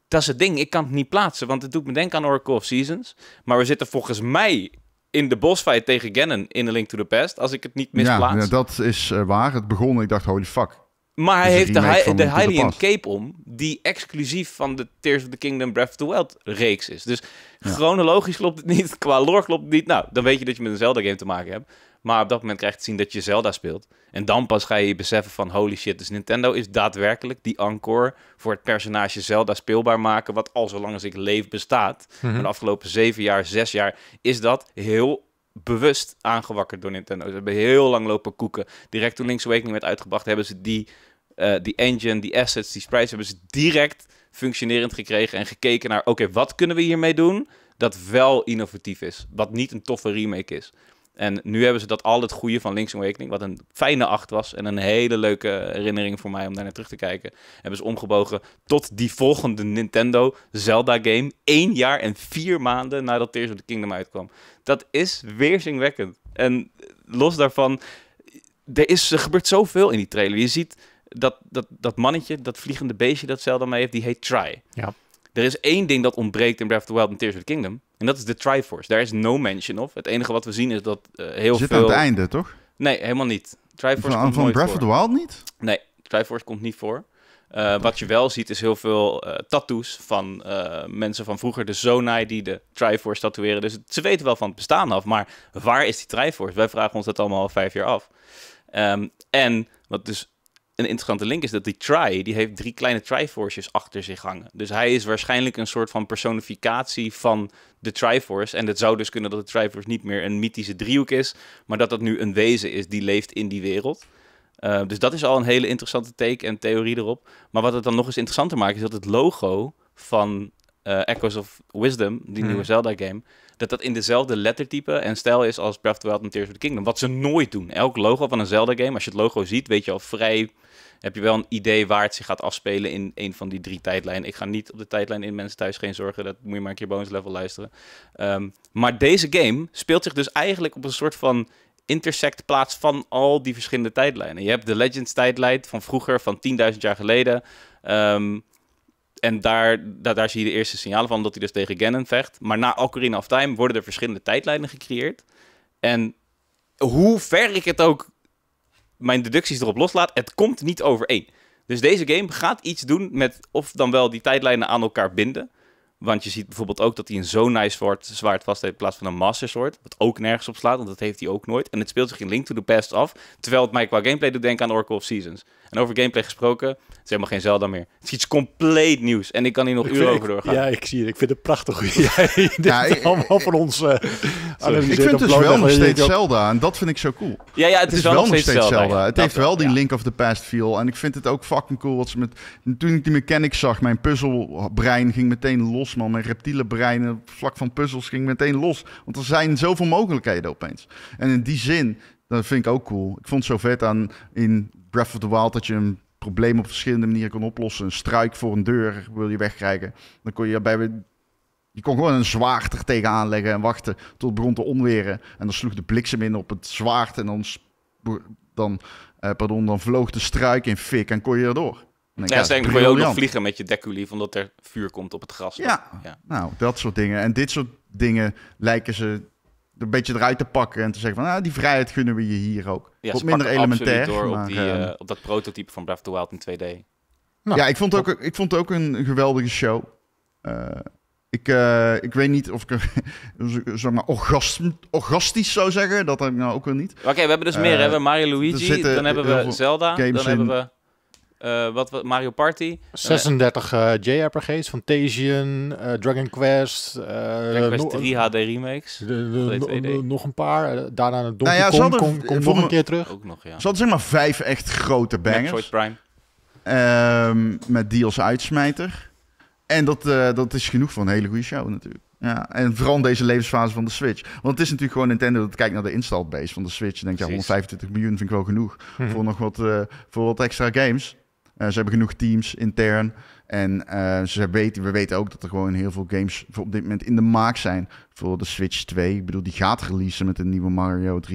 dat is het ding. Ik kan het niet plaatsen, want het doet me denken aan Oracle of Seasons. Maar we zitten volgens mij in de bosfight tegen Ganon in The Link to the Past, als ik het niet misplaats. Ja, dat is eh, waar. Het begon ik dacht, holy fuck. Maar hij heeft de, de, Hylian Cape om, die exclusief van de Tears of the Kingdom Breath of the Wild reeks is. Dus chronologisch klopt het niet, [laughs] qua lore klopt het niet. Nou, dan weet je dat je met een Zelda-game te maken hebt. Maar op dat moment krijg je te zien dat je Zelda speelt. En dan pas ga je, je beseffen van holy shit. Dus Nintendo is daadwerkelijk die encore voor het personage Zelda speelbaar maken. Wat al zo lang als ik leef bestaat. Mm De afgelopen zeven jaar, zes jaar is dat heel bewust aangewakkerd door Nintendo. Ze hebben heel lang lopen koeken. Direct toen Link's Awakening werd uitgebracht hebben ze die, eh, die engine, die assets, die sprites hebben ze direct functionerend gekregen en gekeken naar oké, wat kunnen we hiermee doen? dat wel innovatief is. Wat niet een toffe remake is. En nu hebben ze dat al het goede van Link's Awakening, wat een fijne acht was en een hele leuke herinnering voor mij om daar naar terug te kijken, hebben ze omgebogen tot die volgende Nintendo Zelda game, één jaar en vier maanden nadat Tears of the Kingdom uitkwam. Dat is weerzinwekkend. En los daarvan, er, is, er gebeurt zoveel in die trailer. Je ziet dat, dat, dat mannetje, dat vliegende beestje dat Zelda mee heeft, die heet Try. Ja. Er is één ding dat ontbreekt in Breath of the Wild en Tears of the Kingdom. En dat is de Triforce. Daar is no mention of. Het enige wat we zien is dat uh, heel veel... Zit aan het einde, toch? Nee, helemaal niet. Triforce van, komt van Breath voor. of the Wild niet? Nee, Triforce komt niet voor. Eh, wat je wel ziet is heel veel eh, tattoos van mensen van vroeger. De Zonai die de Triforce tatoeëren. Dus ze weten wel van het bestaan af. Maar waar is die Triforce? Wij vragen ons dat allemaal al vijf jaar af. Ehm, en wat dus een interessante link is dat die try, die heeft drie kleine Triforces achter zich hangen. Dus hij is waarschijnlijk een soort van personificatie van de Triforce. En het zou dus kunnen dat de Triforce niet meer een mythische driehoek is, maar dat dat nu een wezen is die leeft in die wereld. Eh, dus dat is al een hele interessante take en theorie erop. Maar wat het dan nog eens interessanter maakt, is dat het logo van eh, Echoes of Wisdom, die hmm. nieuwe Zelda-game, dat dat in dezelfde lettertype en stijl is als Breath of the Wild en Tears of the Kingdom. Wat ze nooit doen. Elk logo van een Zelda-game, als je het logo ziet, weet je al vrij... Heb je wel een idee waar het zich gaat afspelen in een van die drie tijdlijnen. Ik ga niet op de tijdlijn in mensen thuis geen zorgen. Dat moet je maar een keer bonus level luisteren. Ehm, maar deze game speelt zich dus eigenlijk op een soort van intersect plaats van al die verschillende tijdlijnen. Je hebt de Legends tijdlijn van vroeger, van 10.000 jaar geleden. Um, en daar, daar, daar, zie je de eerste signalen van dat hij dus tegen Ganon vecht. Maar na Ocarina of Time worden er verschillende tijdlijnen gecreëerd. En hoe ver ik het ook mijn deducties erop loslaat, het komt niet overeen. Dus deze game gaat iets doen met of dan wel die tijdlijnen aan elkaar binden. Want je ziet bijvoorbeeld ook dat hij een zo'n nice zwart, zwaard vast heeft in plaats van een master soort, Wat ook nergens op slaat, want dat heeft hij ook nooit. En het speelt zich in Link to the Past af. Terwijl het mij qua gameplay doet denken aan Oracle of Seasons. En over gameplay gesproken, het is helemaal geen Zelda meer. Het is iets compleet nieuws. En ik kan hier nog uren over doorgaan. Ja, ik zie het. Ik vind het prachtig. Jij [laughs] ja, ik, allemaal van ons uh, Ik vind het dus wel nog steeds Zelda. En dat vind ik zo cool. Ja, ja het, is, wel, nog steeds Zelda. Het heeft wel die Link of the Past feel. En ik vind het ook fucking cool wat ze met... Toen ik die mechanic zag, mijn puzzelbrein ging meteen los los, man. Mijn reptiele brein, vlak van puzzels, ging meteen los. Want er zijn zoveel mogelijkheden opeens. En in die zin, dat vind ik ook cool. Ik vond het zo vet aan in Breath of the Wild dat je een probleem op verschillende manieren kon oplossen. Een struik voor een deur wil je wegkrijgen. Dan kon je bij je kon gewoon een zwaard er tegenaan leggen en wachten tot het te onweren. En dan sloeg de bliksem in op het zwaard en dan, dan, eh, pardon, dan vloog de struik in fik en kon je erdoor ja, ze ik wil je ook nog vliegen met je deculief, omdat er vuur komt op het gras. Ja, ja, nou, dat soort dingen. En dit soort dingen lijken ze een beetje eruit te pakken en te zeggen van, nou die vrijheid kunnen we je hier ook. Ja, Wat minder elementair. Door maar, op, die, eh, eh, op dat prototype van Breath of the Wild in 2D. Nou, ja, ik vond, ook, ik vond ook een geweldige show. Uh, ik, uh, ik weet niet of ik [laughs] zeg maar, orgasm, orgastisch zou zeggen. Dat heb ik nou ook wel niet. Oké, we hebben dus meer. We hebben Mario Luigi, dan hebben we Zelda, dan hebben we... Eh, wat, wat, Mario Party. 36 uh, eh, JRPG's van eh, Dragon Quest. Dragon Quest 3 HD remakes. De, nog een paar. daarna een Donkey nou Kong, kom, nog een keer terug. Ook Ze zeg maar vijf echt grote bangers. Prime. Ehm, met die uitsmijter. En dat, dat is genoeg voor een hele goede show natuurlijk. Ja, en vooral deze levensfase van de Switch. Want het is natuurlijk gewoon Nintendo dat kijkt naar de install base van de Switch. En denkt, ja, 125 miljoen vind ik wel genoeg. Mhm. Voor nog wat, voor wat extra games. Eh, ze hebben genoeg teams intern. En eh, ze weten, we weten ook dat er gewoon heel veel games op dit moment in de maak zijn. Voor de Switch 2. Ik bedoel, die gaat releasen met een nieuwe Mario 3D.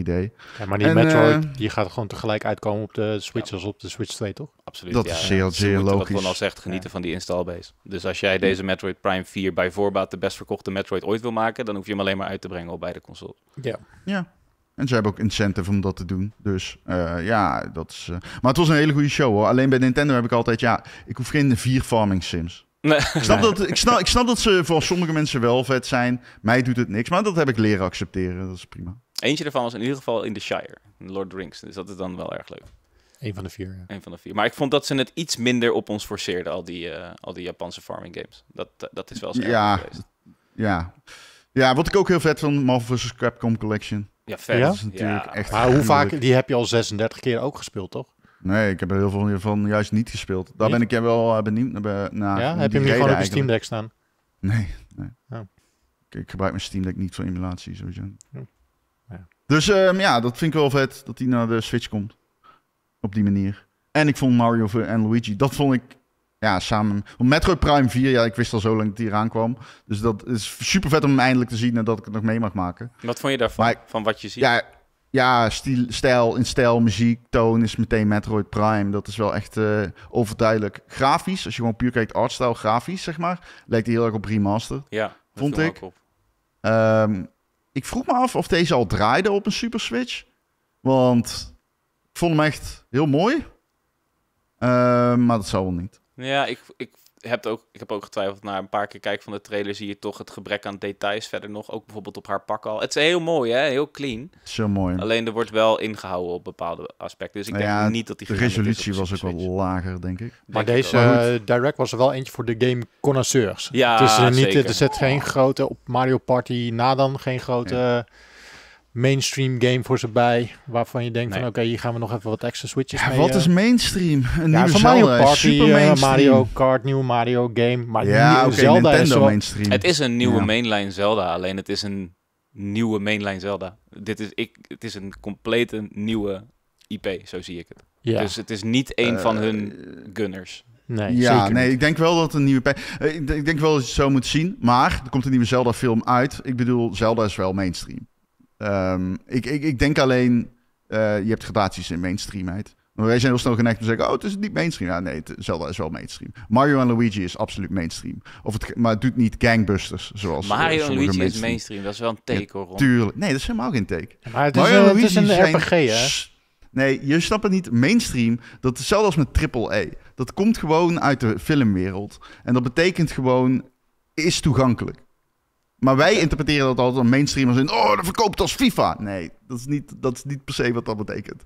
Ja, maar die Metroid, eh, die gaat gewoon tegelijk uitkomen op de Switch als op de Switch 2, toch? Absoluut, Dat is heel, zeer logisch. Dat gewoon al echt genieten van die installbase. Dus als jij deze Metroid Prime 4 bij voorbaat de best verkochte Metroid ooit wil maken... dan hoef je hem alleen maar uit te brengen op beide consoles. Ja. Ja, en ze hebben ook incentive om dat te doen. Dus eh, ja, dat is. Eh, maar het was een hele goede show hoor. Alleen bij Nintendo heb ik altijd, ja, ik hoef geen vier farming sims. Ik, snap dat, ik, snap, ik snap dat ze voor sommige mensen wel vet zijn. Mij doet het niks, maar dat heb ik leren accepteren. Dat is prima. Eentje ervan was in ieder geval in The Shire, in Lord of the Rings. Dus dat is dan wel erg leuk. Eén van de vier. Ja. Eén van de vier. Maar ik vond dat ze het iets minder op ons forceerden, al die, eh, al die Japanse farming games. Dat, dat is wel zo. Ja, ja. Ja, wat ik ook heel vet vond, Marvel vs. Capcom Collection. Ja, fans. Ja? Is natuurlijk echt maar hoe vaak, die heb je al 36 keer ook gespeeld, toch? Nee, ik heb er heel veel hiervan juist niet gespeeld. Daar ben ik jij wel eh, benieuwd naar. naar ja, heb je hem hier gewoon op je Steam Deck staan? Nee, nee. Oh. Ik, gebruik mijn Steam Deck niet voor emulatie, sowieso. Oh. Ja. Dus ehm, ja, dat vind ik wel vet dat hij naar de Switch komt. Op die manier. En ik vond Mario en Luigi, dat vond ik ja, samen. Metroid Prime 4, ja, ik wist al zo lang dat die eraan kwam. Dus dat is super vet om hem eindelijk te zien en dat ik het nog mee mag maken. Wat vond je daarvan? van wat je ziet? Ja, ja stijl, stijl, in stijl, muziek, toon is meteen Metroid Prime. Dat is wel echt eh, overduidelijk. Grafisch, als je gewoon puur kijkt, artstijl, grafisch zeg maar, lijkt hij heel erg op Remaster. Ja, vond ik. Um, ik vroeg me af of deze al draaide op een Super Switch. Want ik vond hem echt heel mooi. Ehm, maar dat zal wel niet. Ja, ik, ik, heb ook, ik heb ook getwijfeld naar een paar keer kijken van de trailer. Zie je toch het gebrek aan details verder nog. Ook bijvoorbeeld op haar pak al. Het is heel mooi, hè? Heel clean. Zo mooi. Alleen er wordt wel ingehouden op bepaalde aspecten. Dus ik nou denk niet dat die... De resolutie was ook wel lager, denk ik. Maar deze eh, direct was er wel eentje voor de game connoisseurs. Ja, dus, uh, niet, Er zit geen grote... Op Mario Party na dan geen grote mainstream game voor ze bij. Waarvan je denkt van oké, hier gaan we nog even wat extra switches mee. Wat is eh, mainstream? Een ja, nieuwe Mario Zelda Party, eh, Mario Kart, nieuwe Mario game. Maar ja, okay, Zelda Nintendo is mainstream. Het is een nieuwe mainline Zelda, alleen het is een nieuwe mainline Zelda. Dit is, ik, het is een complete nieuwe IP, zo zie ik het. Ja. Dus het is niet een van eh, hun gunners. Nee, ja, nee, ik denk wel dat een nieuwe. Ik denk wel dat je het zo moet zien. Maar er komt een nieuwe Zelda-film uit. Ik bedoel, Zelda is wel mainstream. Ehm, ik, ik, ik denk alleen, eh, je hebt gradaties in mainstreamheid. Maar wij zijn heel snel geneigd om te zeggen, oh, het is niet mainstream. Ja, nee, Zelda is wel mainstream. Mario en Luigi is absoluut mainstream. Of het, maar het doet niet gangbusters, zoals eh, Mario en Luigi is mainstream, dat is wel een take, hoor. Tuurlijk. Nee, dat is helemaal geen take. Maar het is, Mario en Luigi een RPG, hè? Nee, je snapt het niet. Mainstream, dat is hetzelfde als met triple E. Dat komt gewoon uit de filmwereld. En dat betekent gewoon, is toegankelijk. Maar wij interpreteren dat altijd als mainstream als in... Oh, dat verkoopt als FIFA. Nee, dat is niet, dat is niet per se wat dat betekent.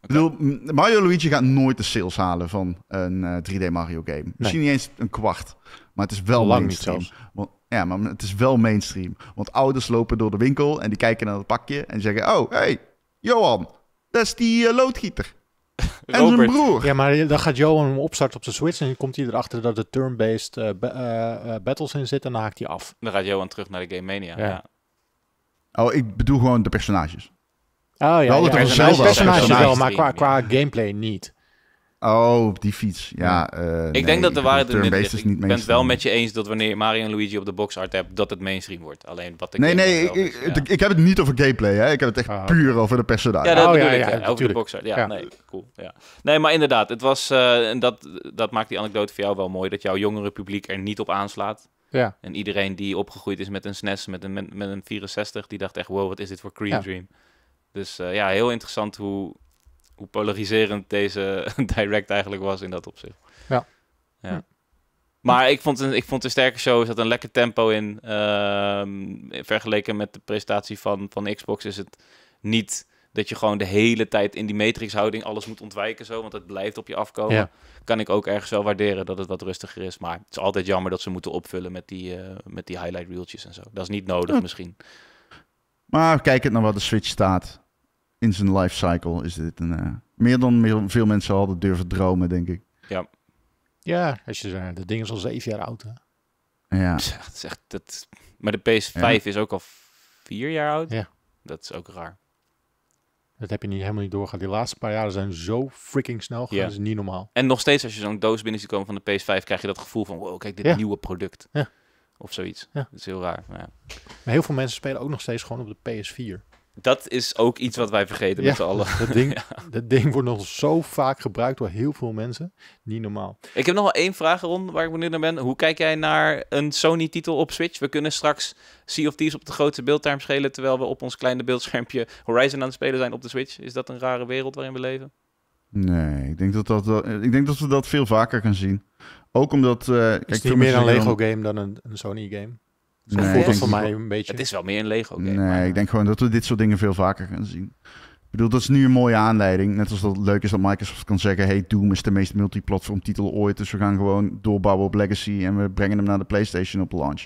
Ik bedoel, Mario Luigi gaat nooit de sales halen van een 3D eh, Mario game. Misschien niet eens een kwart. Maar het is wel Lang mainstream. Want, ja, maar het is wel mainstream. Want ouders lopen door de winkel en die kijken naar het pakje en zeggen... Oh, hey, Johan, dat is die eh, loodgieter en zijn broer. Ja, maar dan gaat Johan hem opstarten op zijn Switch en dan komt hij erachter dat er turn-based eh, eh, eh, battles in zitten en dan haakt hij af. Dan gaat Johan terug naar de Game Mania. Ja. Oh, ik bedoel gewoon de personages. Oh ja, de personages, personages wel, maar qua, qua gameplay niet. Oh, die fiets. Ja, eh, ik denk dat de waarheid er niet is. Ik ben het wel met je eens dat wanneer Mario en Luigi op de art hebt, dat het mainstream wordt. Alleen wat ik. Nee, nee, ik, ik, heb het niet over gameplay. Hè. Ik heb het echt ah, puur over de personage. Ja, dat oh, ja, ik, ja, over de boxart. Ja, nee, cool. Ja. Nee, maar inderdaad, het was. Eh, en dat, dat maakt die anekdote voor jou wel mooi. Dat jouw jongere publiek er niet op aanslaat. Ja. En iedereen die opgegroeid is met een SNES, e met een, met, met een 64, die dacht echt: wow, wat is dit voor Cream Dream? Dus eh, ja, heel interessant hoe hoe polariserend deze [laughs] direct eigenlijk was in dat opzicht. Ja. ja. Maar ik vond, een, ik vond een sterke show. Er zat een lekker tempo in. Ehm, vergeleken met de prestatie van, van Xbox is het niet dat je gewoon de hele tijd in die houding alles moet ontwijken. Zo, want het blijft op je afkomen. Kan ik ook ergens wel waarderen dat het wat rustiger is. Maar het is altijd jammer dat ze moeten opvullen met die, uh, met die highlight reeltjes en zo. Dat is niet nodig misschien. Maar kijk het naar wat de Switch staat in zijn life cycle is dit een, uh, meer dan veel mensen hadden durven dromen, denk ik. Ja, ja als je, zegt, eh, dat ding is al zeven jaar oud. Hè? Ja. Dat is echt, dat dat... Maar de PS5 is ook al vier jaar oud. Ja. Dat is ook raar. Dat heb je niet, helemaal niet doorgaan. Die laatste paar jaren zijn zo freaking snel gegaan. Ja. Dat is niet normaal. En nog steeds als je zo'n doos binnen ziet komen van de PS5... krijg je dat gevoel van, wow, kijk, dit nieuwe product. Ja. Of zoiets. Ja. Dat is heel raar. Maar, maar heel veel mensen spelen ook nog steeds gewoon op de PS4. Dat is ook iets wat wij vergeten met z'n allen. [laughs] Dat ding, [laughs] ja. dat ding wordt nog zo vaak gebruikt door heel veel mensen. Niet normaal. Ik heb nog wel één vraag, rond waar ik benieuwd naar ben. Hoe kijk jij naar een Sony-titel op Switch? We kunnen straks Sea of Thieves op de grote beeldscherm schelen, terwijl we op ons kleine beeldschermpje Horizon aan het spelen zijn op de Switch. Is dat een rare wereld waarin we leven? Nee, ik denk dat, dat, ik denk dat we dat veel vaker gaan zien. Ook omdat... Uh, is meer een Lego-game dan een, een Sony-game? nee, voor mij een beetje. Het is wel meer een Lego Nee, ik denk gewoon dat we dit soort dingen veel vaker gaan zien. Ik bedoel, dat is nu een mooie aanleiding. Net als dat het leuk is dat Microsoft kan zeggen... hey, Doom is de meest multiplatform titel ooit... dus we gaan gewoon doorbouwen op Legacy... en we brengen hem naar de PlayStation op launch.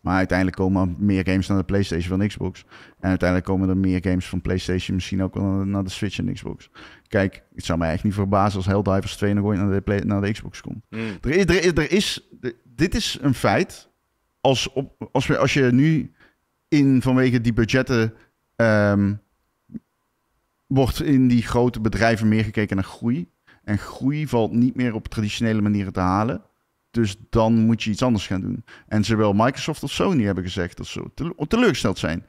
Maar uiteindelijk komen meer games naar de PlayStation van Xbox. En uiteindelijk komen er meer games van PlayStation misschien ook naar de Switch en Xbox. Kijk, het zou mij echt niet verbazen als Helldivers 2 nog ooit naar de, naar de Xbox komt. Hmm. Er, is, er, is, er is, dit is een feit als, op, als, als je nu in vanwege die budgetten ehm, wordt in die grote bedrijven meer gekeken naar groei. En groei valt niet meer op traditionele manieren te halen. Dus dan moet je iets anders gaan doen. En zowel Microsoft als Sony hebben gezegd dat ze teleurgesteld zijn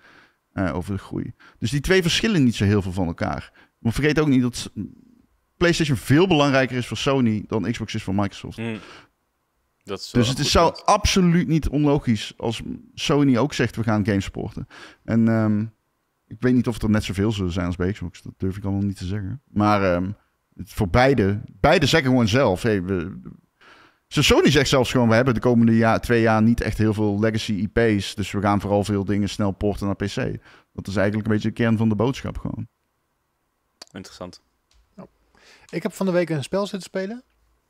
eh, over de groei. Dus die twee verschillen niet zo heel veel van elkaar. Maar vergeet ook niet dat PlayStation veel belangrijker is voor Sony dan Xbox is voor Microsoft. Mm dus het is, zou absoluut niet onlogisch als Sony ook zegt we gaan gamesporten. En ehm, ik weet niet of er net zoveel zullen zijn als bij Dat durf ik allemaal niet te zeggen. Maar ehm, voor beide, beide zeggen gewoon zelf. Hey, we, Sony zegt zelfs gewoon, we hebben de komende jaar, twee jaar niet echt heel veel legacy IP's. Dus we gaan vooral veel dingen snel porten naar PC. Dat is eigenlijk een beetje de kern van de boodschap gewoon. Interessant. Ik heb van de week een spel zitten spelen.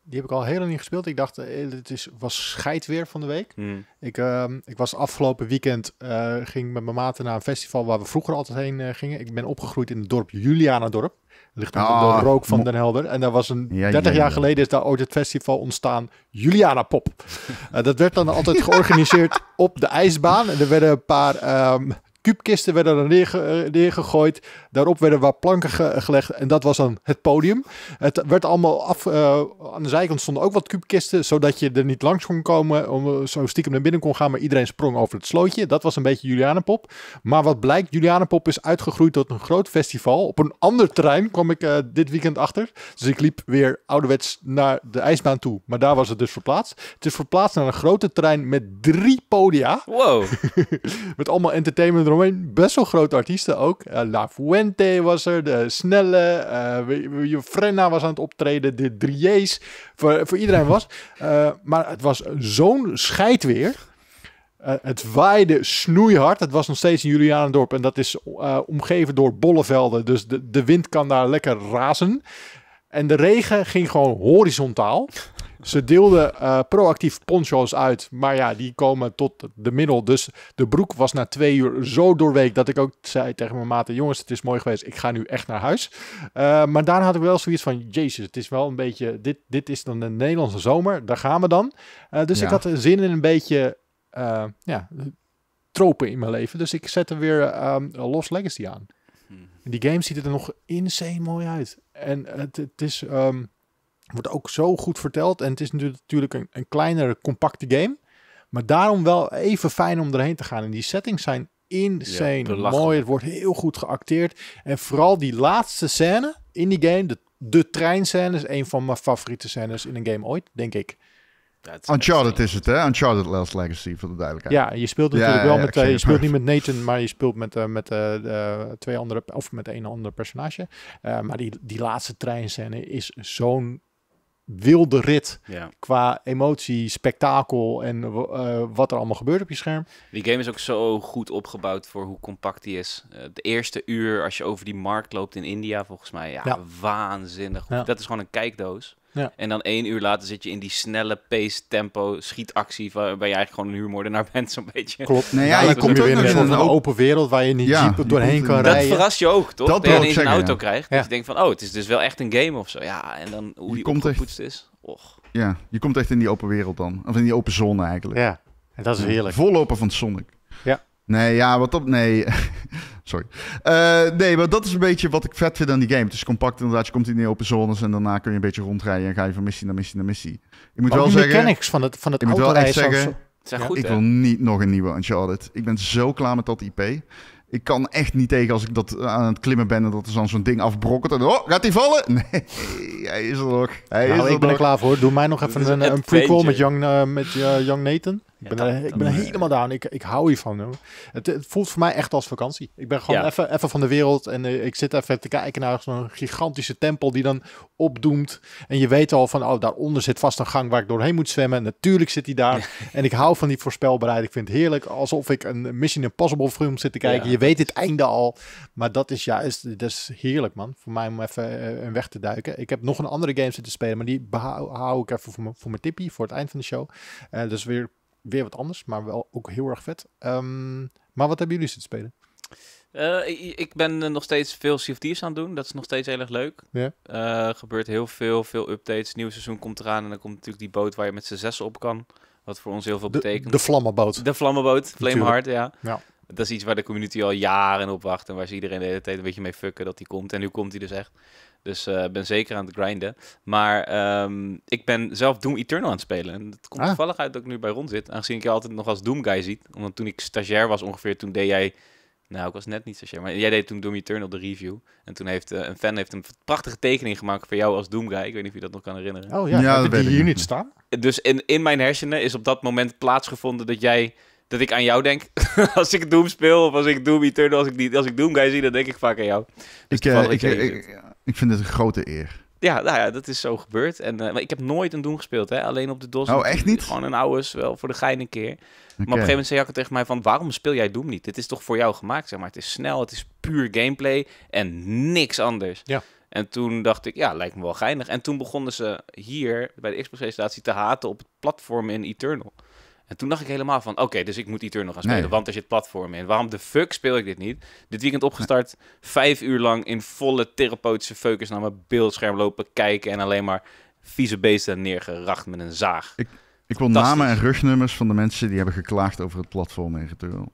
Die heb ik al heel lang niet gespeeld. Ik dacht, het eh, is, was scheidweer van de week. Hmm. Ik, ehm, ik was afgelopen weekend, eh, ging met mijn maten naar een festival waar we vroeger altijd heen eh, gingen. Ik ben opgegroeid in het dorp Julianadorp. Ligt aan de ah, rook van Den Helder. En daar was een, ja, 30 jaar geleden is daar ooit het festival ontstaan, Juliana Pop. [laughs] dat werd dan altijd georganiseerd op de ijsbaan. En er werden een paar... Ehm, Kubkisten werden er neerge, eh, neergegooid. Daarop werden wat planken gelegd. En dat was dan het podium. Het werd allemaal af. Eh, aan de zijkant stonden ook wat kubkisten. Zodat je er niet langs kon komen. Om, eh, zo stiekem naar binnen kon gaan. Maar iedereen sprong over het slootje. Dat was een beetje Julianenpop. Maar wat blijkt, Julianenpop is uitgegroeid tot een groot festival. Op een ander terrein kwam ik dit weekend achter. Dus ik liep weer ouderwets naar de ijsbaan toe. Maar daar was het dus verplaatst. Het is verplaatst naar een grote terrein met drie podia. Wow. [laughs] met allemaal entertainment erom Best wel grote artiesten ook. Eh, La Fuente was er, de Snelle, eh, Frenna was aan het optreden, de Drieës Voor, voor iedereen was. [laughs] Eh, maar het was zo'n scheidweer. Uh, het waaide snoeihard. Het was nog steeds in Julianendorp en dat is omgeven door bollevelden. Dus de, de wind kan daar lekker razen. En de regen ging gewoon horizontaal. Ze deelden eh, proactief poncho's uit. Maar ja, die komen tot de middel. Dus de broek was na twee uur zo doorweek dat ik ook zei tegen mijn maten: jongens, het is mooi geweest. Ik ga nu echt naar huis. Eh, maar daarna had ik wel zoiets van: Jezus, het is wel een beetje. Dit, dit is dan de Nederlandse zomer. Daar gaan we dan. Eh, dus ik had zin in een beetje. ja, tropen in mijn leven. Dus ik zette weer um, Lost Legacy aan. Hmm. Die game ziet er nog insane mooi uit. En het, het is. Ehm, Wordt ook zo goed verteld. En het is natuurlijk een, een kleinere, compacte game. Maar daarom wel even fijn om erheen te gaan. En die settings zijn insane ja, mooi. Het wordt heel goed geacteerd. En vooral die laatste scène in die game, de, de treinscène, is een van mijn favoriete scènes in een game ooit, denk ik. Ja, is is het, hè? Uncharted Last Legacy, voor de duidelijkheid. Ja, je speelt natuurlijk wel met... Uh, je speelt niet met Nathan, maar je speelt met, uh, met uh, twee andere... Of met een ander personage. maar die, die laatste treinscène is zo'n wilde rit qua emotie, spektakel en eh, wat er allemaal gebeurt op je scherm. Die game is ook zo goed opgebouwd voor hoe compact die is. Uh, de eerste uur, als je over die markt loopt in India, volgens mij, ja, waanzinnig. Dat is gewoon een kijkdoos. Ja. En dan één uur later zit je in die snelle pace, tempo, schietactie... waarbij je eigenlijk gewoon een huurmoordenaar [laughs] bent zo'n beetje. Klopt. Nee, ja, je, je komt je weer in een, open... wereld waar je niet ja, doorheen kan rijden. Dat verrast je ook, toch? Dat, je een auto krijgt. Dat je denkt van, oh, het is dus wel echt een game of zo. Ja, en dan hoe je die komt is. Och. Ja, je komt echt in die open wereld dan. Of in die open zone eigenlijk. Ja, en dat is heerlijk. Voorlopen van Sonic. Ja. Nee, ja, wat op. Nee. [laughs] Sorry. Eh, nee, maar dat is een beetje wat ik vet vind aan die game. Het is compact inderdaad. Je komt in die open zones en daarna kun je een beetje rondrijden. En ga je van missie naar missie naar missie. Ik moet wel die zeggen... mechanics van het, van het ik moet wel echt zeggen, goed, ik wil niet nog een nieuwe Uncharted. Ik ben zo klaar met dat IP. Ik kan echt niet tegen als ik dat eh, aan het klimmen ben en dat er dan zo'n ding afbrokkelt. En oh, gaat hij vallen? [laughs] Nee, hij is er nog. Hij nou, is er ik ben er klaar voor. Doe mij nog even een, een call met Young, eh, met, young Nathan. Ik ben, ik ben eh, helemaal down. Ik, ik hou hiervan. Het, het voelt voor mij echt als vakantie. Ik ben gewoon even, even van de wereld en eh, ik zit even te kijken naar zo'n gigantische tempel die dan opdoemt. En je weet al van, oh, daaronder zit vast een gang waar ik doorheen moet zwemmen. Natuurlijk zit hij daar. En ik hou van die voorspelbaarheid. Ik vind het heerlijk alsof ik een Mission Impossible film zit te kijken. Je weet het einde al. Maar dat is juist, dat is heerlijk man. Voor mij om even eh, een weg te duiken. Ik heb nog een andere game zitten spelen, maar die hou ik even voor, voor mijn tippie voor het eind van de show. dus weer weer wat anders, maar wel ook heel erg vet. Ehm, maar wat hebben jullie zitten spelen? Eh, ik ben eh, nog steeds veel CFD's aan het doen. Dat is nog steeds heel erg leuk. Eh, gebeurt heel veel, veel updates. Nieuw seizoen komt eraan en dan komt natuurlijk die boot waar je met z'n zes op kan. Wat voor ons heel veel de, betekent. De vlammenboot. De vlammenboot, Flameheart, ja. ja. Dat is iets waar de community al jaren op wacht en waar ze iedereen de hele tijd een beetje mee fucken dat die komt. En nu komt hij dus echt. Dus eh, ben zeker aan het grinden. Maar ehm, ik ben zelf Doom Eternal aan het spelen. En het komt ah. toevallig uit dat ik nu bij rond zit. Aangezien ik je altijd nog als Doom guy ziet. Omdat toen ik stagiair was ongeveer, toen deed jij... Nou, ik was net niet stagiair, maar jij deed toen Doom Eternal de review. En toen heeft eh, een fan heeft een prachtige tekening gemaakt voor jou als Doom guy. Ik weet niet of je dat nog kan herinneren. Oh ja, die hier niet staan. Dus in, in mijn hersenen is op dat moment plaatsgevonden dat jij dat ik aan jou denk. [laughs] als ik Doom speel of als ik Doom Eternal, als ik, die, als ik Doom Guy zie, dan denk ik vaak aan jou. Dus ik, uh, ik, ik, ik, ik vind het een grote eer. Ja, nou ja, dat is zo gebeurd. En, eh, maar ik heb nooit een Doom gespeeld, hè? alleen op de DOS. Oh, echt niet? Gewoon een oude, wel voor de gein een keer. Maar op een gegeven moment zei Jacco tegen mij van, waarom speel jij Doom niet? Dit is toch voor jou gemaakt, zeg maar. Het is snel, het is puur gameplay en niks anders. Ja. En toen dacht ik, ja, lijkt me wel geinig. En toen begonnen ze hier bij de Xbox-presentatie te haten op het platform in Eternal. En toen dacht ik helemaal van, oké, dus ik moet nog gaan spelen, want er zit platform in. Waarom de fuck speel ik dit niet? Dit weekend opgestart, vijf uur lang in volle therapeutische focus naar mijn beeldscherm lopen kijken en alleen maar vieze beesten neergeracht met een zaag. Ik, ik wil namen en rugnummers van de mensen die hebben geklaagd over het platform in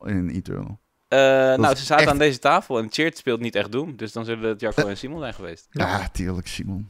In Eternal. Eh, nou, ze zaten aan deze tafel en Cheert speelt niet echt Doom. Dus dan zullen het Jacco eh. en Simon zijn geweest. Ja, tuurlijk, Simon.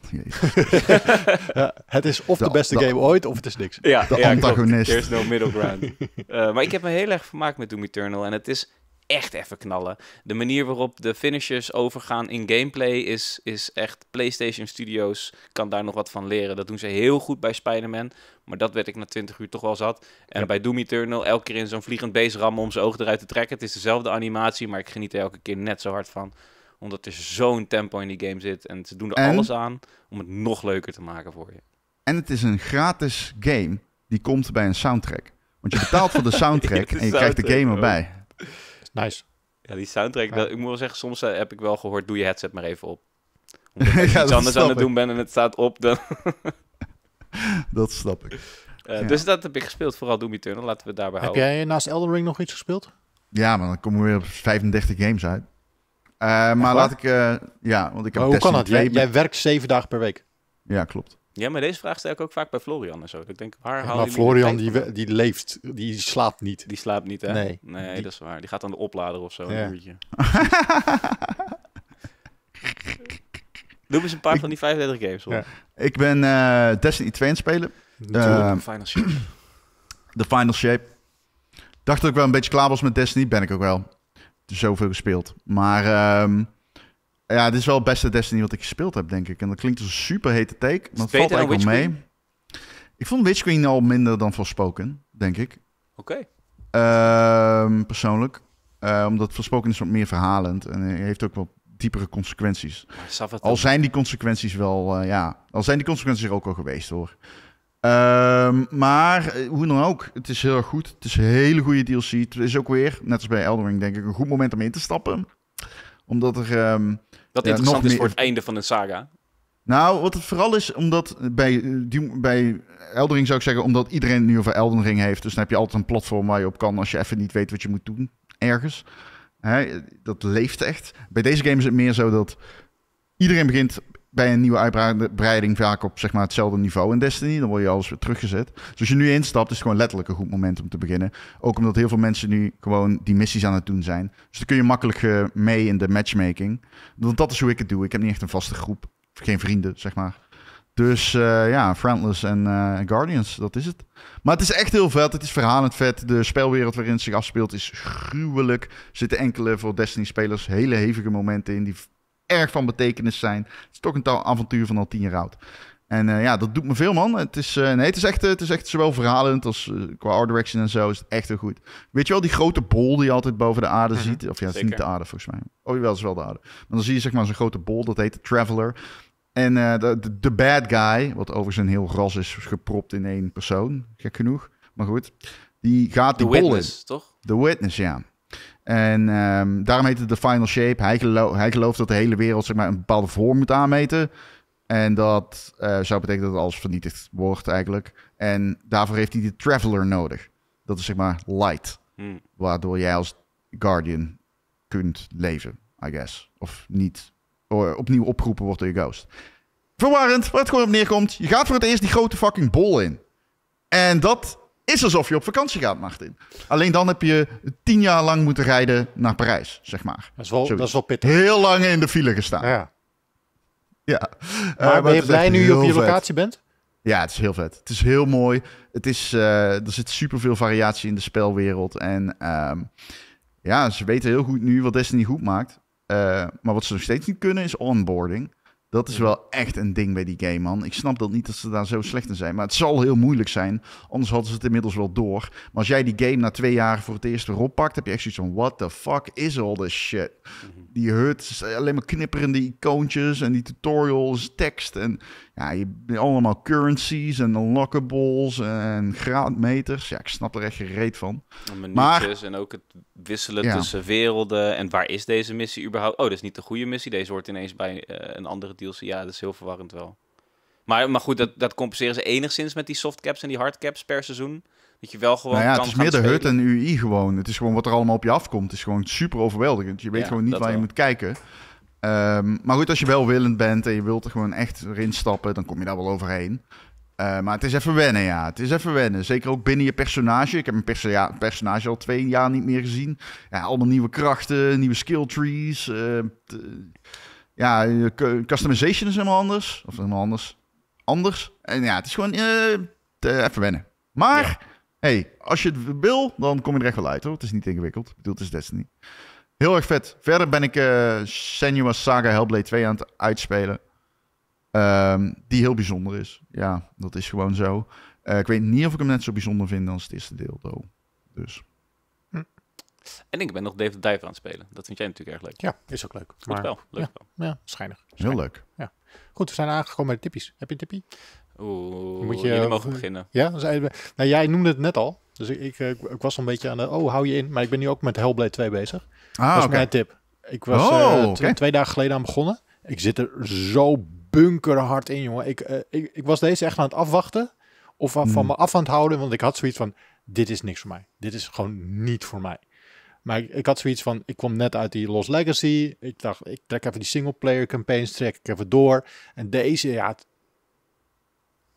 [laughs] [laughs] ja, het is of de, beste game ooit, of het is niks. Ja, de ja, There's no middle ground. [laughs] Eh, maar ik heb me heel erg vermaakt met Doom Eternal. En het is echt even knallen. De manier waarop de finishers overgaan in gameplay is, is echt... PlayStation Studios kan daar nog wat van leren. Dat doen ze heel goed bij Spider-Man. Maar dat werd ik na 20 uur toch wel zat. En bij Doom Eternal elke keer in zo'n vliegend beest rammen om zijn oog eruit te trekken. Het is dezelfde animatie, maar ik geniet er elke keer net zo hard van. Omdat er zo'n tempo in die game zit. En ze doen er alles aan om het nog leuker te maken voor je. En het is een gratis game die komt bij een soundtrack. Want je betaalt voor de [laughs] soundtrack en je krijgt de game erbij. Nice. Ja, die soundtrack, Dat, ik moet wel zeggen, soms eh, heb ik wel gehoord, doe je headset maar even op. [laughs] Omdat ik iets anders aan het doen ben en het staat op, dan... [laughs] dat snap ik. [laughs] Eh, dus dat heb ik gespeeld, vooral Doom Eternal, laten we daarbij heb houden. Heb jij naast Elden Ring nog iets gespeeld? Ja, maar dan komen we weer op 35 games uit. Eh, maar laat ik... ja, want ik heb maar Hoe kan dat? Jij, jij werkt zeven dagen per week. Ja, klopt. Ja, maar deze vraag stel ik ook vaak bij Florian en zo. Ik denk, waar ja, maar Florian, die, die, leeft, die slaapt niet. Die slaapt niet, hè? Nee, nee dat is waar. Die gaat aan de oplader of zo. Ja. Een [laughs] Doe eens een paar van die 35 games, hoor. Ik ben eh, Destiny 2 aan het spelen. Uh, Final Shape. [clears throat] De Final Shape. Dacht dat ik wel een beetje klaar was met Destiny. Ben ik ook wel. zoveel gespeeld. Maar... Ehm, ja, dit is wel het beste Destiny wat ik gespeeld heb, denk ik. En dat klinkt als een super hete take, maar het valt eigenlijk wel mee. Ik vond Witch Queen al minder dan Forspoken, denk ik. Oké. Ehm, persoonlijk. Eh, omdat Forspoken is wat meer verhalend en heeft ook wat diepere consequenties. Al zijn die consequenties wel, eh, ja, al zijn die consequenties er ook al geweest hoor. Ehm, maar eh, hoe dan ook, het is heel erg goed. Het is een hele goede DLC. Het is ook weer, net als bij Eldering, denk ik, een goed moment om in te stappen. Omdat er ehm, dat ja, interessant is voor het einde van een saga. Nou, wat het vooral is, omdat bij, die, bij zou ik zeggen, omdat iedereen nu over Ring heeft. Dus dan heb je altijd een platform waar je op kan als je even niet weet wat je moet doen ergens. dat leeft echt. Bij deze game is het meer zo dat iedereen begint bij een nieuwe uitbreiding vaak op zeg maar, hetzelfde niveau in Destiny. Dan word je alles weer teruggezet. Dus als je nu instapt, is het gewoon letterlijk een goed moment om te beginnen. Ook omdat heel veel mensen nu gewoon die missies aan het doen zijn. Dus dan kun je makkelijk eh, mee in de matchmaking. Want dat is hoe ik het doe. Ik heb niet echt een vaste groep. Geen vrienden, zeg maar. Dus eh, ja, Friendless eh, en Guardians, dat is het. Maar het is echt heel vet. Het is verhalend vet. De spelwereld waarin het zich afspeelt is gruwelijk. Er zitten enkele voor Destiny-spelers hele hevige momenten in die erg van betekenis zijn. Het is toch een avontuur van al tien jaar oud. En eh, ja, dat doet me veel, man. Het is, eh, nee, het is, echt, eh, het is echt zowel verhalend als qua art direction en zo is het echt heel goed. Weet je wel, die grote bol die je altijd boven de aarde mhm, ziet. Of ja, het is niet de aarde volgens mij. Oh, wel, is wel de aarde. Maar dan zie je zeg maar zo'n grote bol, dat heet de Traveler. En de, de, bad guy, wat overigens een heel ras is gepropt in één persoon. Gek genoeg. Maar goed, die gaat die bol in. toch? The Witness, ja. En ehm, daarom heet het de Final Shape. Hij, hij, gelooft dat de hele wereld zeg maar, een bepaalde vorm moet aanmeten. En dat eh, zou betekenen dat alles vernietigd wordt eigenlijk. En daarvoor heeft hij de Traveler nodig. Dat is zeg maar light. Hmm. Waardoor jij als Guardian kunt leven, I guess. Of niet. opnieuw opgeroepen wordt door je ghost. Verwarrend, waar het gewoon op neerkomt. Je gaat voor het eerst die grote fucking bol in. En dat is alsof je op vakantie gaat, Martin. Alleen dan heb je tien jaar lang moeten rijden naar Parijs, zeg maar. Dat is wel, dat is wel pittig. Heel lang in de file gestaan. Ja. ja. Maar, eh, ben je blij nu je op je locatie bent? Ja, het is heel vet. Het is heel mooi. Het is, eh, er zit superveel variatie in de spelwereld. En ehm, ja, ze weten heel goed nu wat Destiny goed maakt. Eh, maar wat ze nog steeds niet kunnen is onboarding. Dat is wel echt een ding bij die game, man. Ik snap dat niet dat ze daar zo slecht in zijn. Maar het zal heel moeilijk zijn. Anders hadden ze het inmiddels wel door. Maar als jij die game na twee jaar voor het eerst weer oppakt... heb je echt zoiets van... What the fuck is all this shit? Mhm. Die hut, alleen maar knipperende icoontjes... en die tutorials, tekst en ja, je allemaal currencies en unlockables en graadmeters. Ja, ik snap er echt gereed van. Minuutjes en ook het wisselen tussen werelden. En waar is deze missie überhaupt? Oh, dat is niet de goede missie. Deze hoort ineens bij eh, een andere deal. Ja, dat is heel verwarrend wel. Maar, maar goed, dat, dat compenseren ze enigszins met die softcaps en die hardcaps per seizoen. Dat je wel gewoon. Nou ja, het is meer de en UI gewoon. Het is gewoon wat er allemaal op je afkomt. Het is gewoon super overweldigend. Je weet gewoon niet waar je moet kijken. Ehm, maar goed, als je welwillend bent en je wilt er gewoon echt in stappen, dan kom je daar wel overheen. Eh, maar het is even wennen, ja. Het is even wennen. Zeker ook binnen je personage. Ik heb mijn personage al twee jaar niet meer gezien. Ja, allemaal nieuwe krachten, nieuwe skill trees. Uh, ja, customization is helemaal anders. Of helemaal anders. Anders. En ja, het is gewoon eh, even wennen. Maar, hey, als je het wil, dan kom je er echt wel uit hoor. Het is niet ingewikkeld. Ik bedoel, het is Destiny. Heel erg vet. Verder ben ik eh, Senua's Saga Hellblade 2 aan het uitspelen. Ehm, die heel bijzonder is. Ja, dat is gewoon zo. Eh, ik weet niet of ik hem net zo bijzonder vind als het eerste deel, Dus. Hm. En ik ben nog Dave the Diver aan het spelen. Dat vind jij natuurlijk erg leuk. Ja, is ook leuk. Goed Leuk ja, wel. Ja, schijnig. Heel leuk. Ja. Goed, we zijn aangekomen bij de tippies. Heb je een tippie? Moet je, mogen beginnen. Ja, nou, jij noemde het net al. Dus ik, ik, eh, ik, was al een beetje aan de, oh, hou je in. Maar ik ben nu ook met Hellblade 2 bezig. Ah, dat is mijn tip. Ik was oh, eh, twee dagen geleden aan begonnen. Ik zit er zo bunkerhard in, jongen. Ik, eh, ik, ik was deze echt aan het afwachten. Of van hmm. me af aan het houden. Want ik had zoiets van, dit is niks voor mij. Dit is gewoon niet voor mij. Maar ik, had zoiets van, ik kwam net uit die Lost Legacy. Ik dacht, ik trek even die single-player campaigns, trek ik even door. En deze, ja,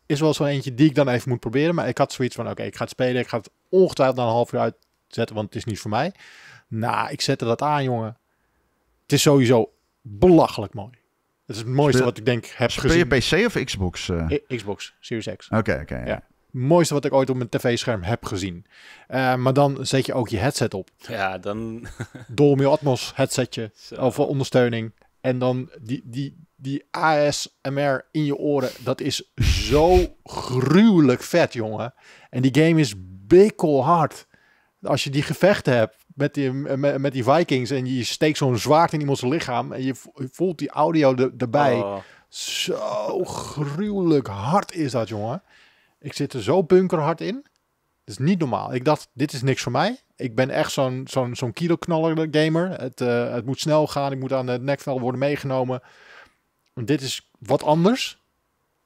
is wel zo eentje die ik dan even moet proberen. Maar ik had zoiets van, oké, ik ga het spelen. Ik ga het ongetwijfeld na een half uur uitzetten, want het is niet voor mij. Nou, ik zette dat aan, jongen. Het is sowieso belachelijk mooi. Het is het mooiste wat ik denk heb gezien. Speel je PC of Xbox? Eh? Xbox, Series X. Oké, oké. ja. Mooiste wat ik ooit op mijn tv-scherm heb gezien. Eh, maar dan zet je ook je headset op. Ja, dan... [laughs] Dolby Atmos headsetje. of ondersteuning. En dan die, die, die ASMR in je oren. Dat is zo gruwelijk vet, jongen. En die game is hard. Als je die gevechten hebt, met die, met, die Vikings en je steekt zo'n zwaard in iemands lichaam en je voelt die audio erbij. Oh. Zo gruwelijk hard is dat, jongen. Ik zit er zo bunkerhard in. Dat is niet normaal. Ik dacht, dit is niks voor mij. Ik ben echt zo'n kilo zo'n gamer. Het, eh, het moet snel gaan. Ik moet aan de nekvel worden meegenomen. Dit is wat anders.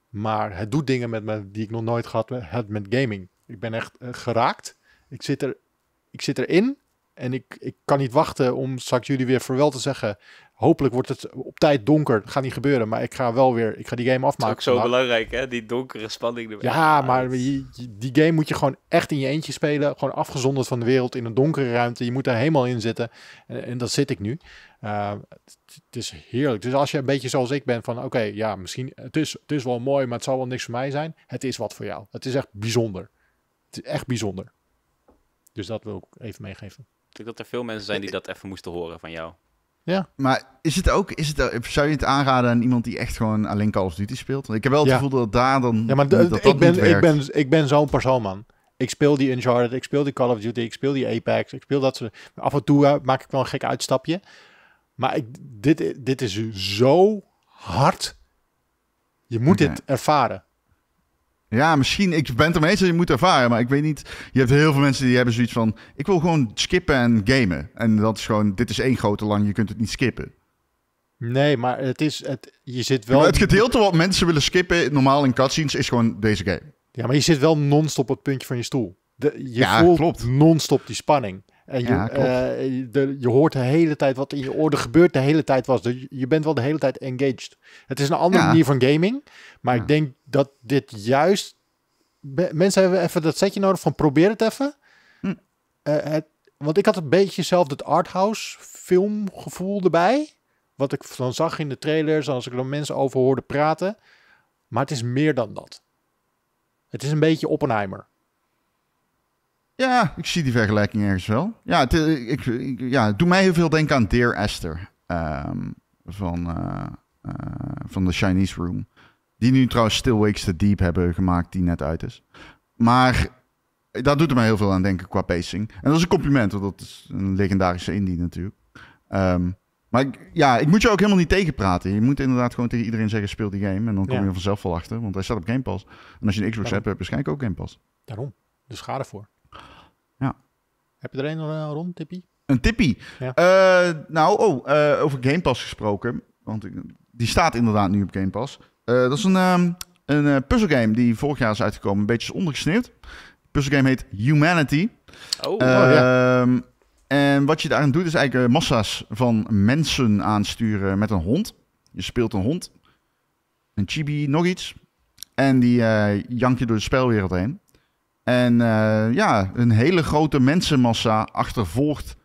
Maar het doet dingen met me die ik nog nooit gehad heb met gaming. Ik ben echt eh, geraakt. Ik zit, er, ik zit erin. En ik, ik kan niet wachten om straks jullie weer voor wel te zeggen. Hopelijk wordt het op tijd donker. Dat gaat niet gebeuren, maar ik ga wel weer. Ik ga die game afmaken. Dat is ook zo belangrijk, hè? Die donkere spanning. Erbij. Ja, ah, maar die, die game moet je gewoon echt in je eentje spelen. Gewoon afgezonderd van de wereld in een donkere ruimte. Je moet daar helemaal in zitten. En, en dat zit ik nu. Eh, het is heerlijk. Dus als je een beetje zoals ik ben van oké, ja, misschien het is, het is wel mooi, maar het zal wel niks voor mij zijn. Het is wat voor jou. Het is echt bijzonder. Het is echt bijzonder. Dus dat wil ik even meegeven denk dat er veel mensen zijn die eh, dat even moesten horen van jou. Ja. Maar is het ook, is het, eh, zou je het aanraden aan iemand die echt gewoon alleen Call of Duty speelt? Want ik heb wel het gevoel dat daar dan. Ja, maar dat, dat ik, ben, ik, ben, ik ben zo'n persoon, man. Ik speel die Uncharted, ik speel die Call of Duty, ik speel die Apex, ik speel dat soort. Af en toe eh, maak ik wel een gek uitstapje. Maar ik, dit, dit is zo hard. Je moet dit ervaren. Ja, misschien. Ik ben er ermee eens dat je moet ervaren. Maar ik weet niet. Je hebt heel veel mensen die hebben zoiets van... Ik wil gewoon skippen en gamen. En dat is gewoon... Dit is één grote lang. Je kunt het niet skippen. Nee, maar het is... Het, je zit wel... het gedeelte wat mensen willen skippen... Normaal in cutscenes is gewoon deze game. Ja, maar je zit wel non-stop op het puntje van je stoel. De, je ja, voelt non-stop die spanning. En eh, je, de, je hoort de hele tijd wat in je orde gebeurt de hele tijd was. Dus je bent wel de hele tijd engaged. Het is een andere manier van gaming. Maar ik denk dat dit juist... Mensen hebben even dat setje nodig van probeer het even. Hm. Eh, want ik had een beetje zelf dat arthouse filmgevoel erbij. Wat ik dan zag in de trailers, als ik dan mensen over hoorde praten. Maar het is meer dan dat. Het is een beetje Oppenheimer. Ja, ik zie die vergelijking ergens wel. Ja, het, eh, ik, ja, doet mij heel veel denken aan Dear Esther ehm, van, uh, van de Chinese Room. Die nu trouwens Still Wakes the Deep hebben gemaakt, die net uit is. Maar daar doet er mij heel veel aan denken qua pacing. En dat is een compliment, want dat is een legendarische indie natuurlijk. Ehm, maar ik, ja, ik moet je ook helemaal niet tegenpraten. Je moet inderdaad gewoon tegen iedereen zeggen, speel die game. En dan kom je er vanzelf wel achter, want hij staat op Game Pass. En als je een Xbox hebt, heb je waarschijnlijk ook Game Pass. Daarom, dus ga ervoor. Heb je er een eh, rond, Tippie? Een tippie? Eh, nou, oh, eh, over Game Pass gesproken. Want die staat inderdaad nu op Game Pass. dat is een, ehm, een puzzelgame die vorig jaar is uitgekomen. Een beetje is ondergesneeuwd. puzzelgame heet Humanity. Oh, oh ja. En wat je daarin doet is eigenlijk massa's van mensen aansturen met een hond. Je speelt een hond. Een chibi, nog iets. En die jank je door de spelwereld heen. En eh, ja, een hele grote mensenmassa achtervolgt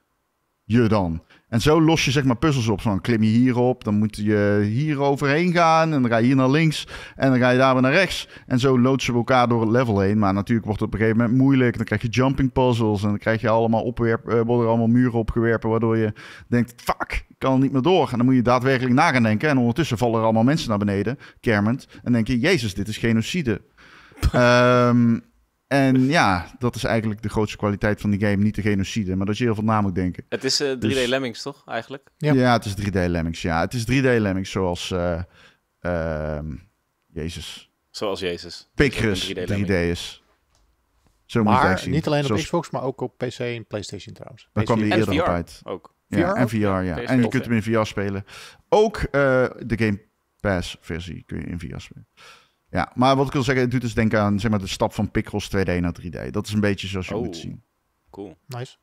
je dan. En zo los je zeg maar puzzels op. Zo klim je hierop, dan moet je hier overheen gaan. En dan ga je hier naar links. En dan ga je daar weer naar rechts. En zo loodsen we elkaar door het level heen. Maar natuurlijk wordt het op een gegeven moment moeilijk. Dan krijg je jumping puzzles. En dan krijg je allemaal opwerp, eh, worden er allemaal muren opgewerpen. Waardoor je denkt, fuck, ik kan er niet meer door. En dan moet je daadwerkelijk na gaan denken. En ondertussen vallen er allemaal mensen naar beneden, kermend. En denk je, jezus, dit is genocide. um, [laughs] En ja, dat is eigenlijk de grootste kwaliteit van die game. Niet de genocide, maar dat je heel veel na moet denken. Het is 3D eh, dus- Lemmings, toch, eigenlijk? Ja. ja. het is 3D Lemmings, ja. Het is 3D Lemmings zoals... Eh, ehm, Jezus. Zoals Jezus. Picrus 3D, is. Zo maar, moet je zien. niet alleen op Xbox, maar ook op PC en PlayStation trouwens. Daar kwam die eerder VR uit. Ook. Ja, en VR, ja. ja. En je kunt hem in VR spelen. Ook eh, de Game Pass versie kun je in VR spelen. Ja, maar wat ik wil zeggen, het doet dus denken aan zeg maar, de stap van pixels 2D naar 3D. Dat is een beetje zoals je oh, moet zien. Cool. Nice.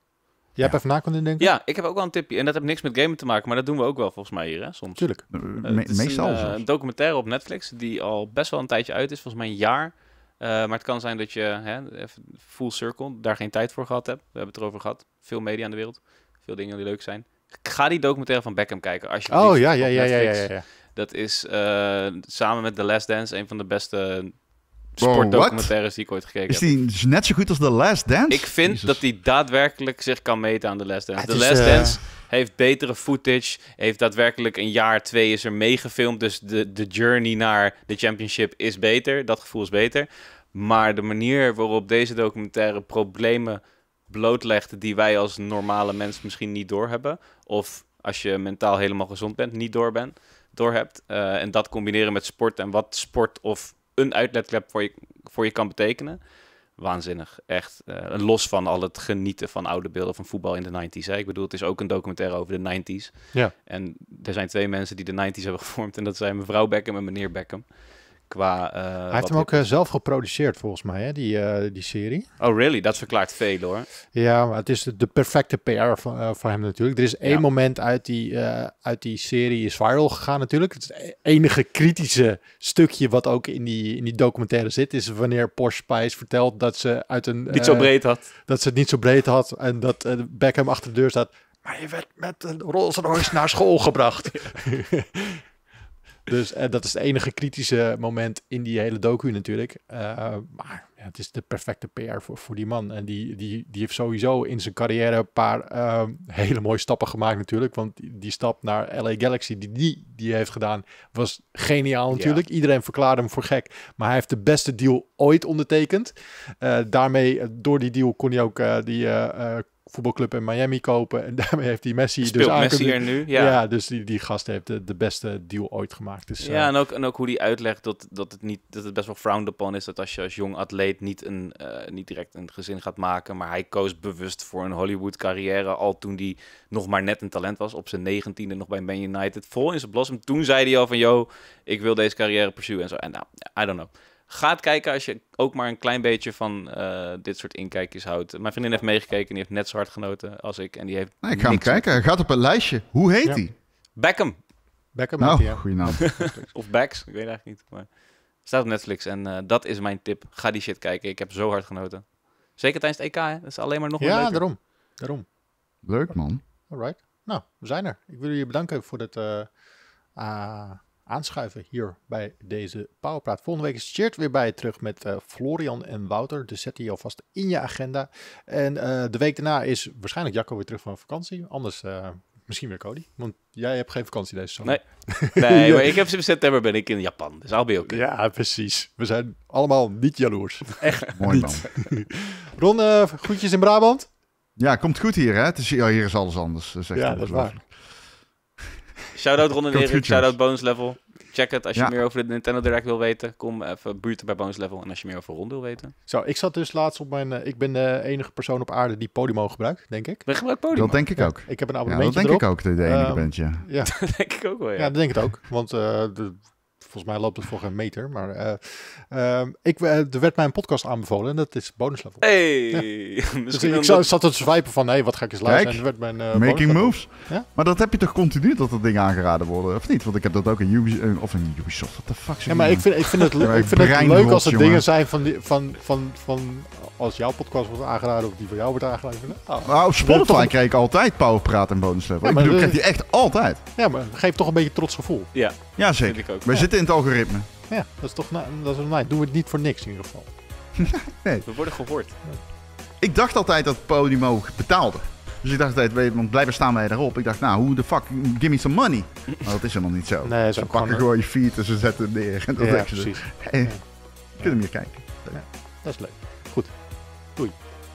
Jij hebt even na kunnen denken? Ja, ik heb ook wel een tipje. En dat heeft niks met gamen te maken, maar dat doen we ook wel volgens mij hier, hè, soms. Tuurlijk. Eh, eh, meestal een, een eh, documentaire op Netflix die al best wel een tijdje uit is, volgens mij een jaar. maar het kan zijn dat je hè, full circle daar geen tijd voor gehad hebt. We hebben het erover gehad. Veel media in de wereld. Veel dingen die leuk zijn. Ga die documentaire van Beckham kijken. Als je oh ja, ja, ja, ja, ja, ja. Dat is eh, samen met The Last Dance een van de beste sportdocumentaires die ik ooit gekeken heb. Is die net zo goed als The Last Dance? Ik vind dat die daadwerkelijk zich kan meten aan The Last Dance. Het The Last eh, Dance heeft betere footage, heeft daadwerkelijk een jaar, twee is er meegefilmd. Dus de, de journey naar de championship is beter, dat gevoel is beter. Maar de manier waarop deze documentaire problemen blootlegt die wij als normale mens misschien niet doorhebben... of als je mentaal helemaal gezond bent, niet door bent doorhebt. Uh, en dat combineren met sport en wat sport of een uitlaatklep voor je, voor je kan betekenen. Waanzinnig, echt. Eh, los van al het genieten van oude beelden van voetbal in de 90s. Hè. Ik bedoel, het is ook een documentaire over de 90s. Ja. En er zijn twee mensen die de 90s hebben gevormd. En dat zijn mevrouw Beckham en meneer Beckham. Qua, eh, hij heeft hem ook eh, zelf geproduceerd, volgens mij, hè, die, eh, die serie. Oh, really? Dat verklaart veel, hoor. Ja, maar het is de, perfecte PR van, voor hem natuurlijk. Er is één moment uit die, uit die serie is viral gegaan natuurlijk. Het, e-, enige kritische stukje wat ook in die, in die documentaire zit... is wanneer Porsche Spice vertelt dat ze uit een... Niet zo breed had. Dat ze het niet zo breed had en dat Beckham achter de deur staat... Maar je werd met een Rolls Royce naar school gebracht. [laughs] [laughs] Dus eh, dat is het enige kritische moment in die hele docu natuurlijk. Eh, maar ja, het is de perfecte PR voor, voor die man. En die, die, die heeft sowieso in zijn carrière een paar ehm, hele mooie stappen gemaakt natuurlijk. Want die, stap naar LA Galaxy die die, die heeft gedaan was geniaal natuurlijk. Iedereen verklaarde hem voor gek. Maar hij heeft de beste deal ooit ondertekend. Eh, daarmee, door die deal kon hij ook die voetbalclub in Miami kopen. En [laughs] daarmee heeft hij Messi dus ja. dus die, die gast heeft de, de beste deal ooit gemaakt. Dus, ja, eh, en, ook, en ook hoe die uitlegt dat, dat, het niet, dat het best wel frowned upon is... dat als je als jong atleet niet, een, eh, niet direct een gezin gaat maken... maar hij koos bewust voor een Hollywood-carrière... al toen hij nog maar net een talent was. Op zijn negentiende nog bij Man United. Vol in zijn blossom. Toen zei hij al van, yo, ik wil deze carrière pursuen en zo. En nou, I don't know. Gaat kijken als je ook maar een klein beetje van eh, dit soort inkijkjes houdt. Mijn vriendin heeft meegekeken en die heeft net zo hard genoten als ik. En die heeft nee, ik ga hem kijken. Hij gaat op een lijstje. Hoe heet hij? Beckham. Beckham nou, goeie naam. [laughs] of Backs, ik weet eigenlijk niet. Maar staat op Netflix en eh, dat is mijn tip. Ga die shit kijken. Ik heb zo hard genoten. Zeker tijdens het EK, hè? Dat is alleen maar nog ja, leuker. Ja, daarom. daarom. Leuk, man. All right. Nou, we zijn er. Ik wil jullie bedanken voor het. Eh, ah, aanschuiven hier bij deze Powerpraat. Volgende week is shirt weer bij je terug met eh, Florian en Wouter. Dus zet die alvast in je agenda. En eh, de week daarna is waarschijnlijk Jacco weer terug van vakantie. Anders eh, misschien weer Cody. Want jij hebt geen vakantie deze zomer. Nee, nee [laughs] maar ik heb sinds september ben ik in Japan. Dus al ben ook. Ja, precies. We zijn allemaal niet jaloers. [laughs] Echt Mooi man. [laughs] Ron, groetjes in Brabant. Ja, komt goed hier hè. Het is, hier is alles anders. Dat is echt ja, dat is waar. Shout-out Ron en Erik, shout-out Level. Check het als je meer over de Nintendo Direct wil weten. Kom even buurten bij Bonus Level en als je meer over rond wil weten. Zo, ik zat dus laatst op mijn... Eh, ik ben de enige persoon op aarde die Podimo gebruikt, denk ik. We gebruiken Podimo? Dat denk ik ook. ik heb een abonnement ja, dat denk ik ook, dat je de enige ehm, bent, ja. [laughs] dat denk ik ook wel, ja. dat denk ik ook, want... Eh, de, Volgens mij loopt het voor geen meter. Maar eh, ehm, ik, eh, er werd mijn podcast aanbevolen en dat is bonus Hey, [laughs] dus ik zat, het zat zwijpen van, hé, wat ga ik eens luisteren? Kijk, werd mijn, eh, making moves. Maar dat heb je toch continu dat dat dingen aangeraden worden, of niet? Want ik heb dat ook in Ubisoft, of in Ubisoft, wat de fuck Ja, maar ik vind, ik vind het, [laughs] ja, ik vind het leuk als er dingen zijn van, die, van, van, van, als jouw podcast wordt aangeraden of die van jou wordt aangeraden. nou, op Spotify kreeg ik altijd powerpraat en bonuslevel. Ja, ik bedoel, krijg echt altijd. Ja, maar geeft toch een beetje trots gevoel. Ja, ja zeker. We zitten in algoritme. Ja, dat is toch dat is mij Doen we het niet voor niks in ieder geval. [laughs] nee. We worden gehoord. Ik dacht altijd dat Podimo betaalde. Dus ik dacht altijd, want blijven staan wij erop. Ik dacht, nou, hoe de fuck, give me some money. Maar dat is helemaal niet zo. Nee, ze pakken gewoon je feet en ze zetten neer. En [laughs] dat ja, precies. hey, Kunnen we kijken. dat is leuk.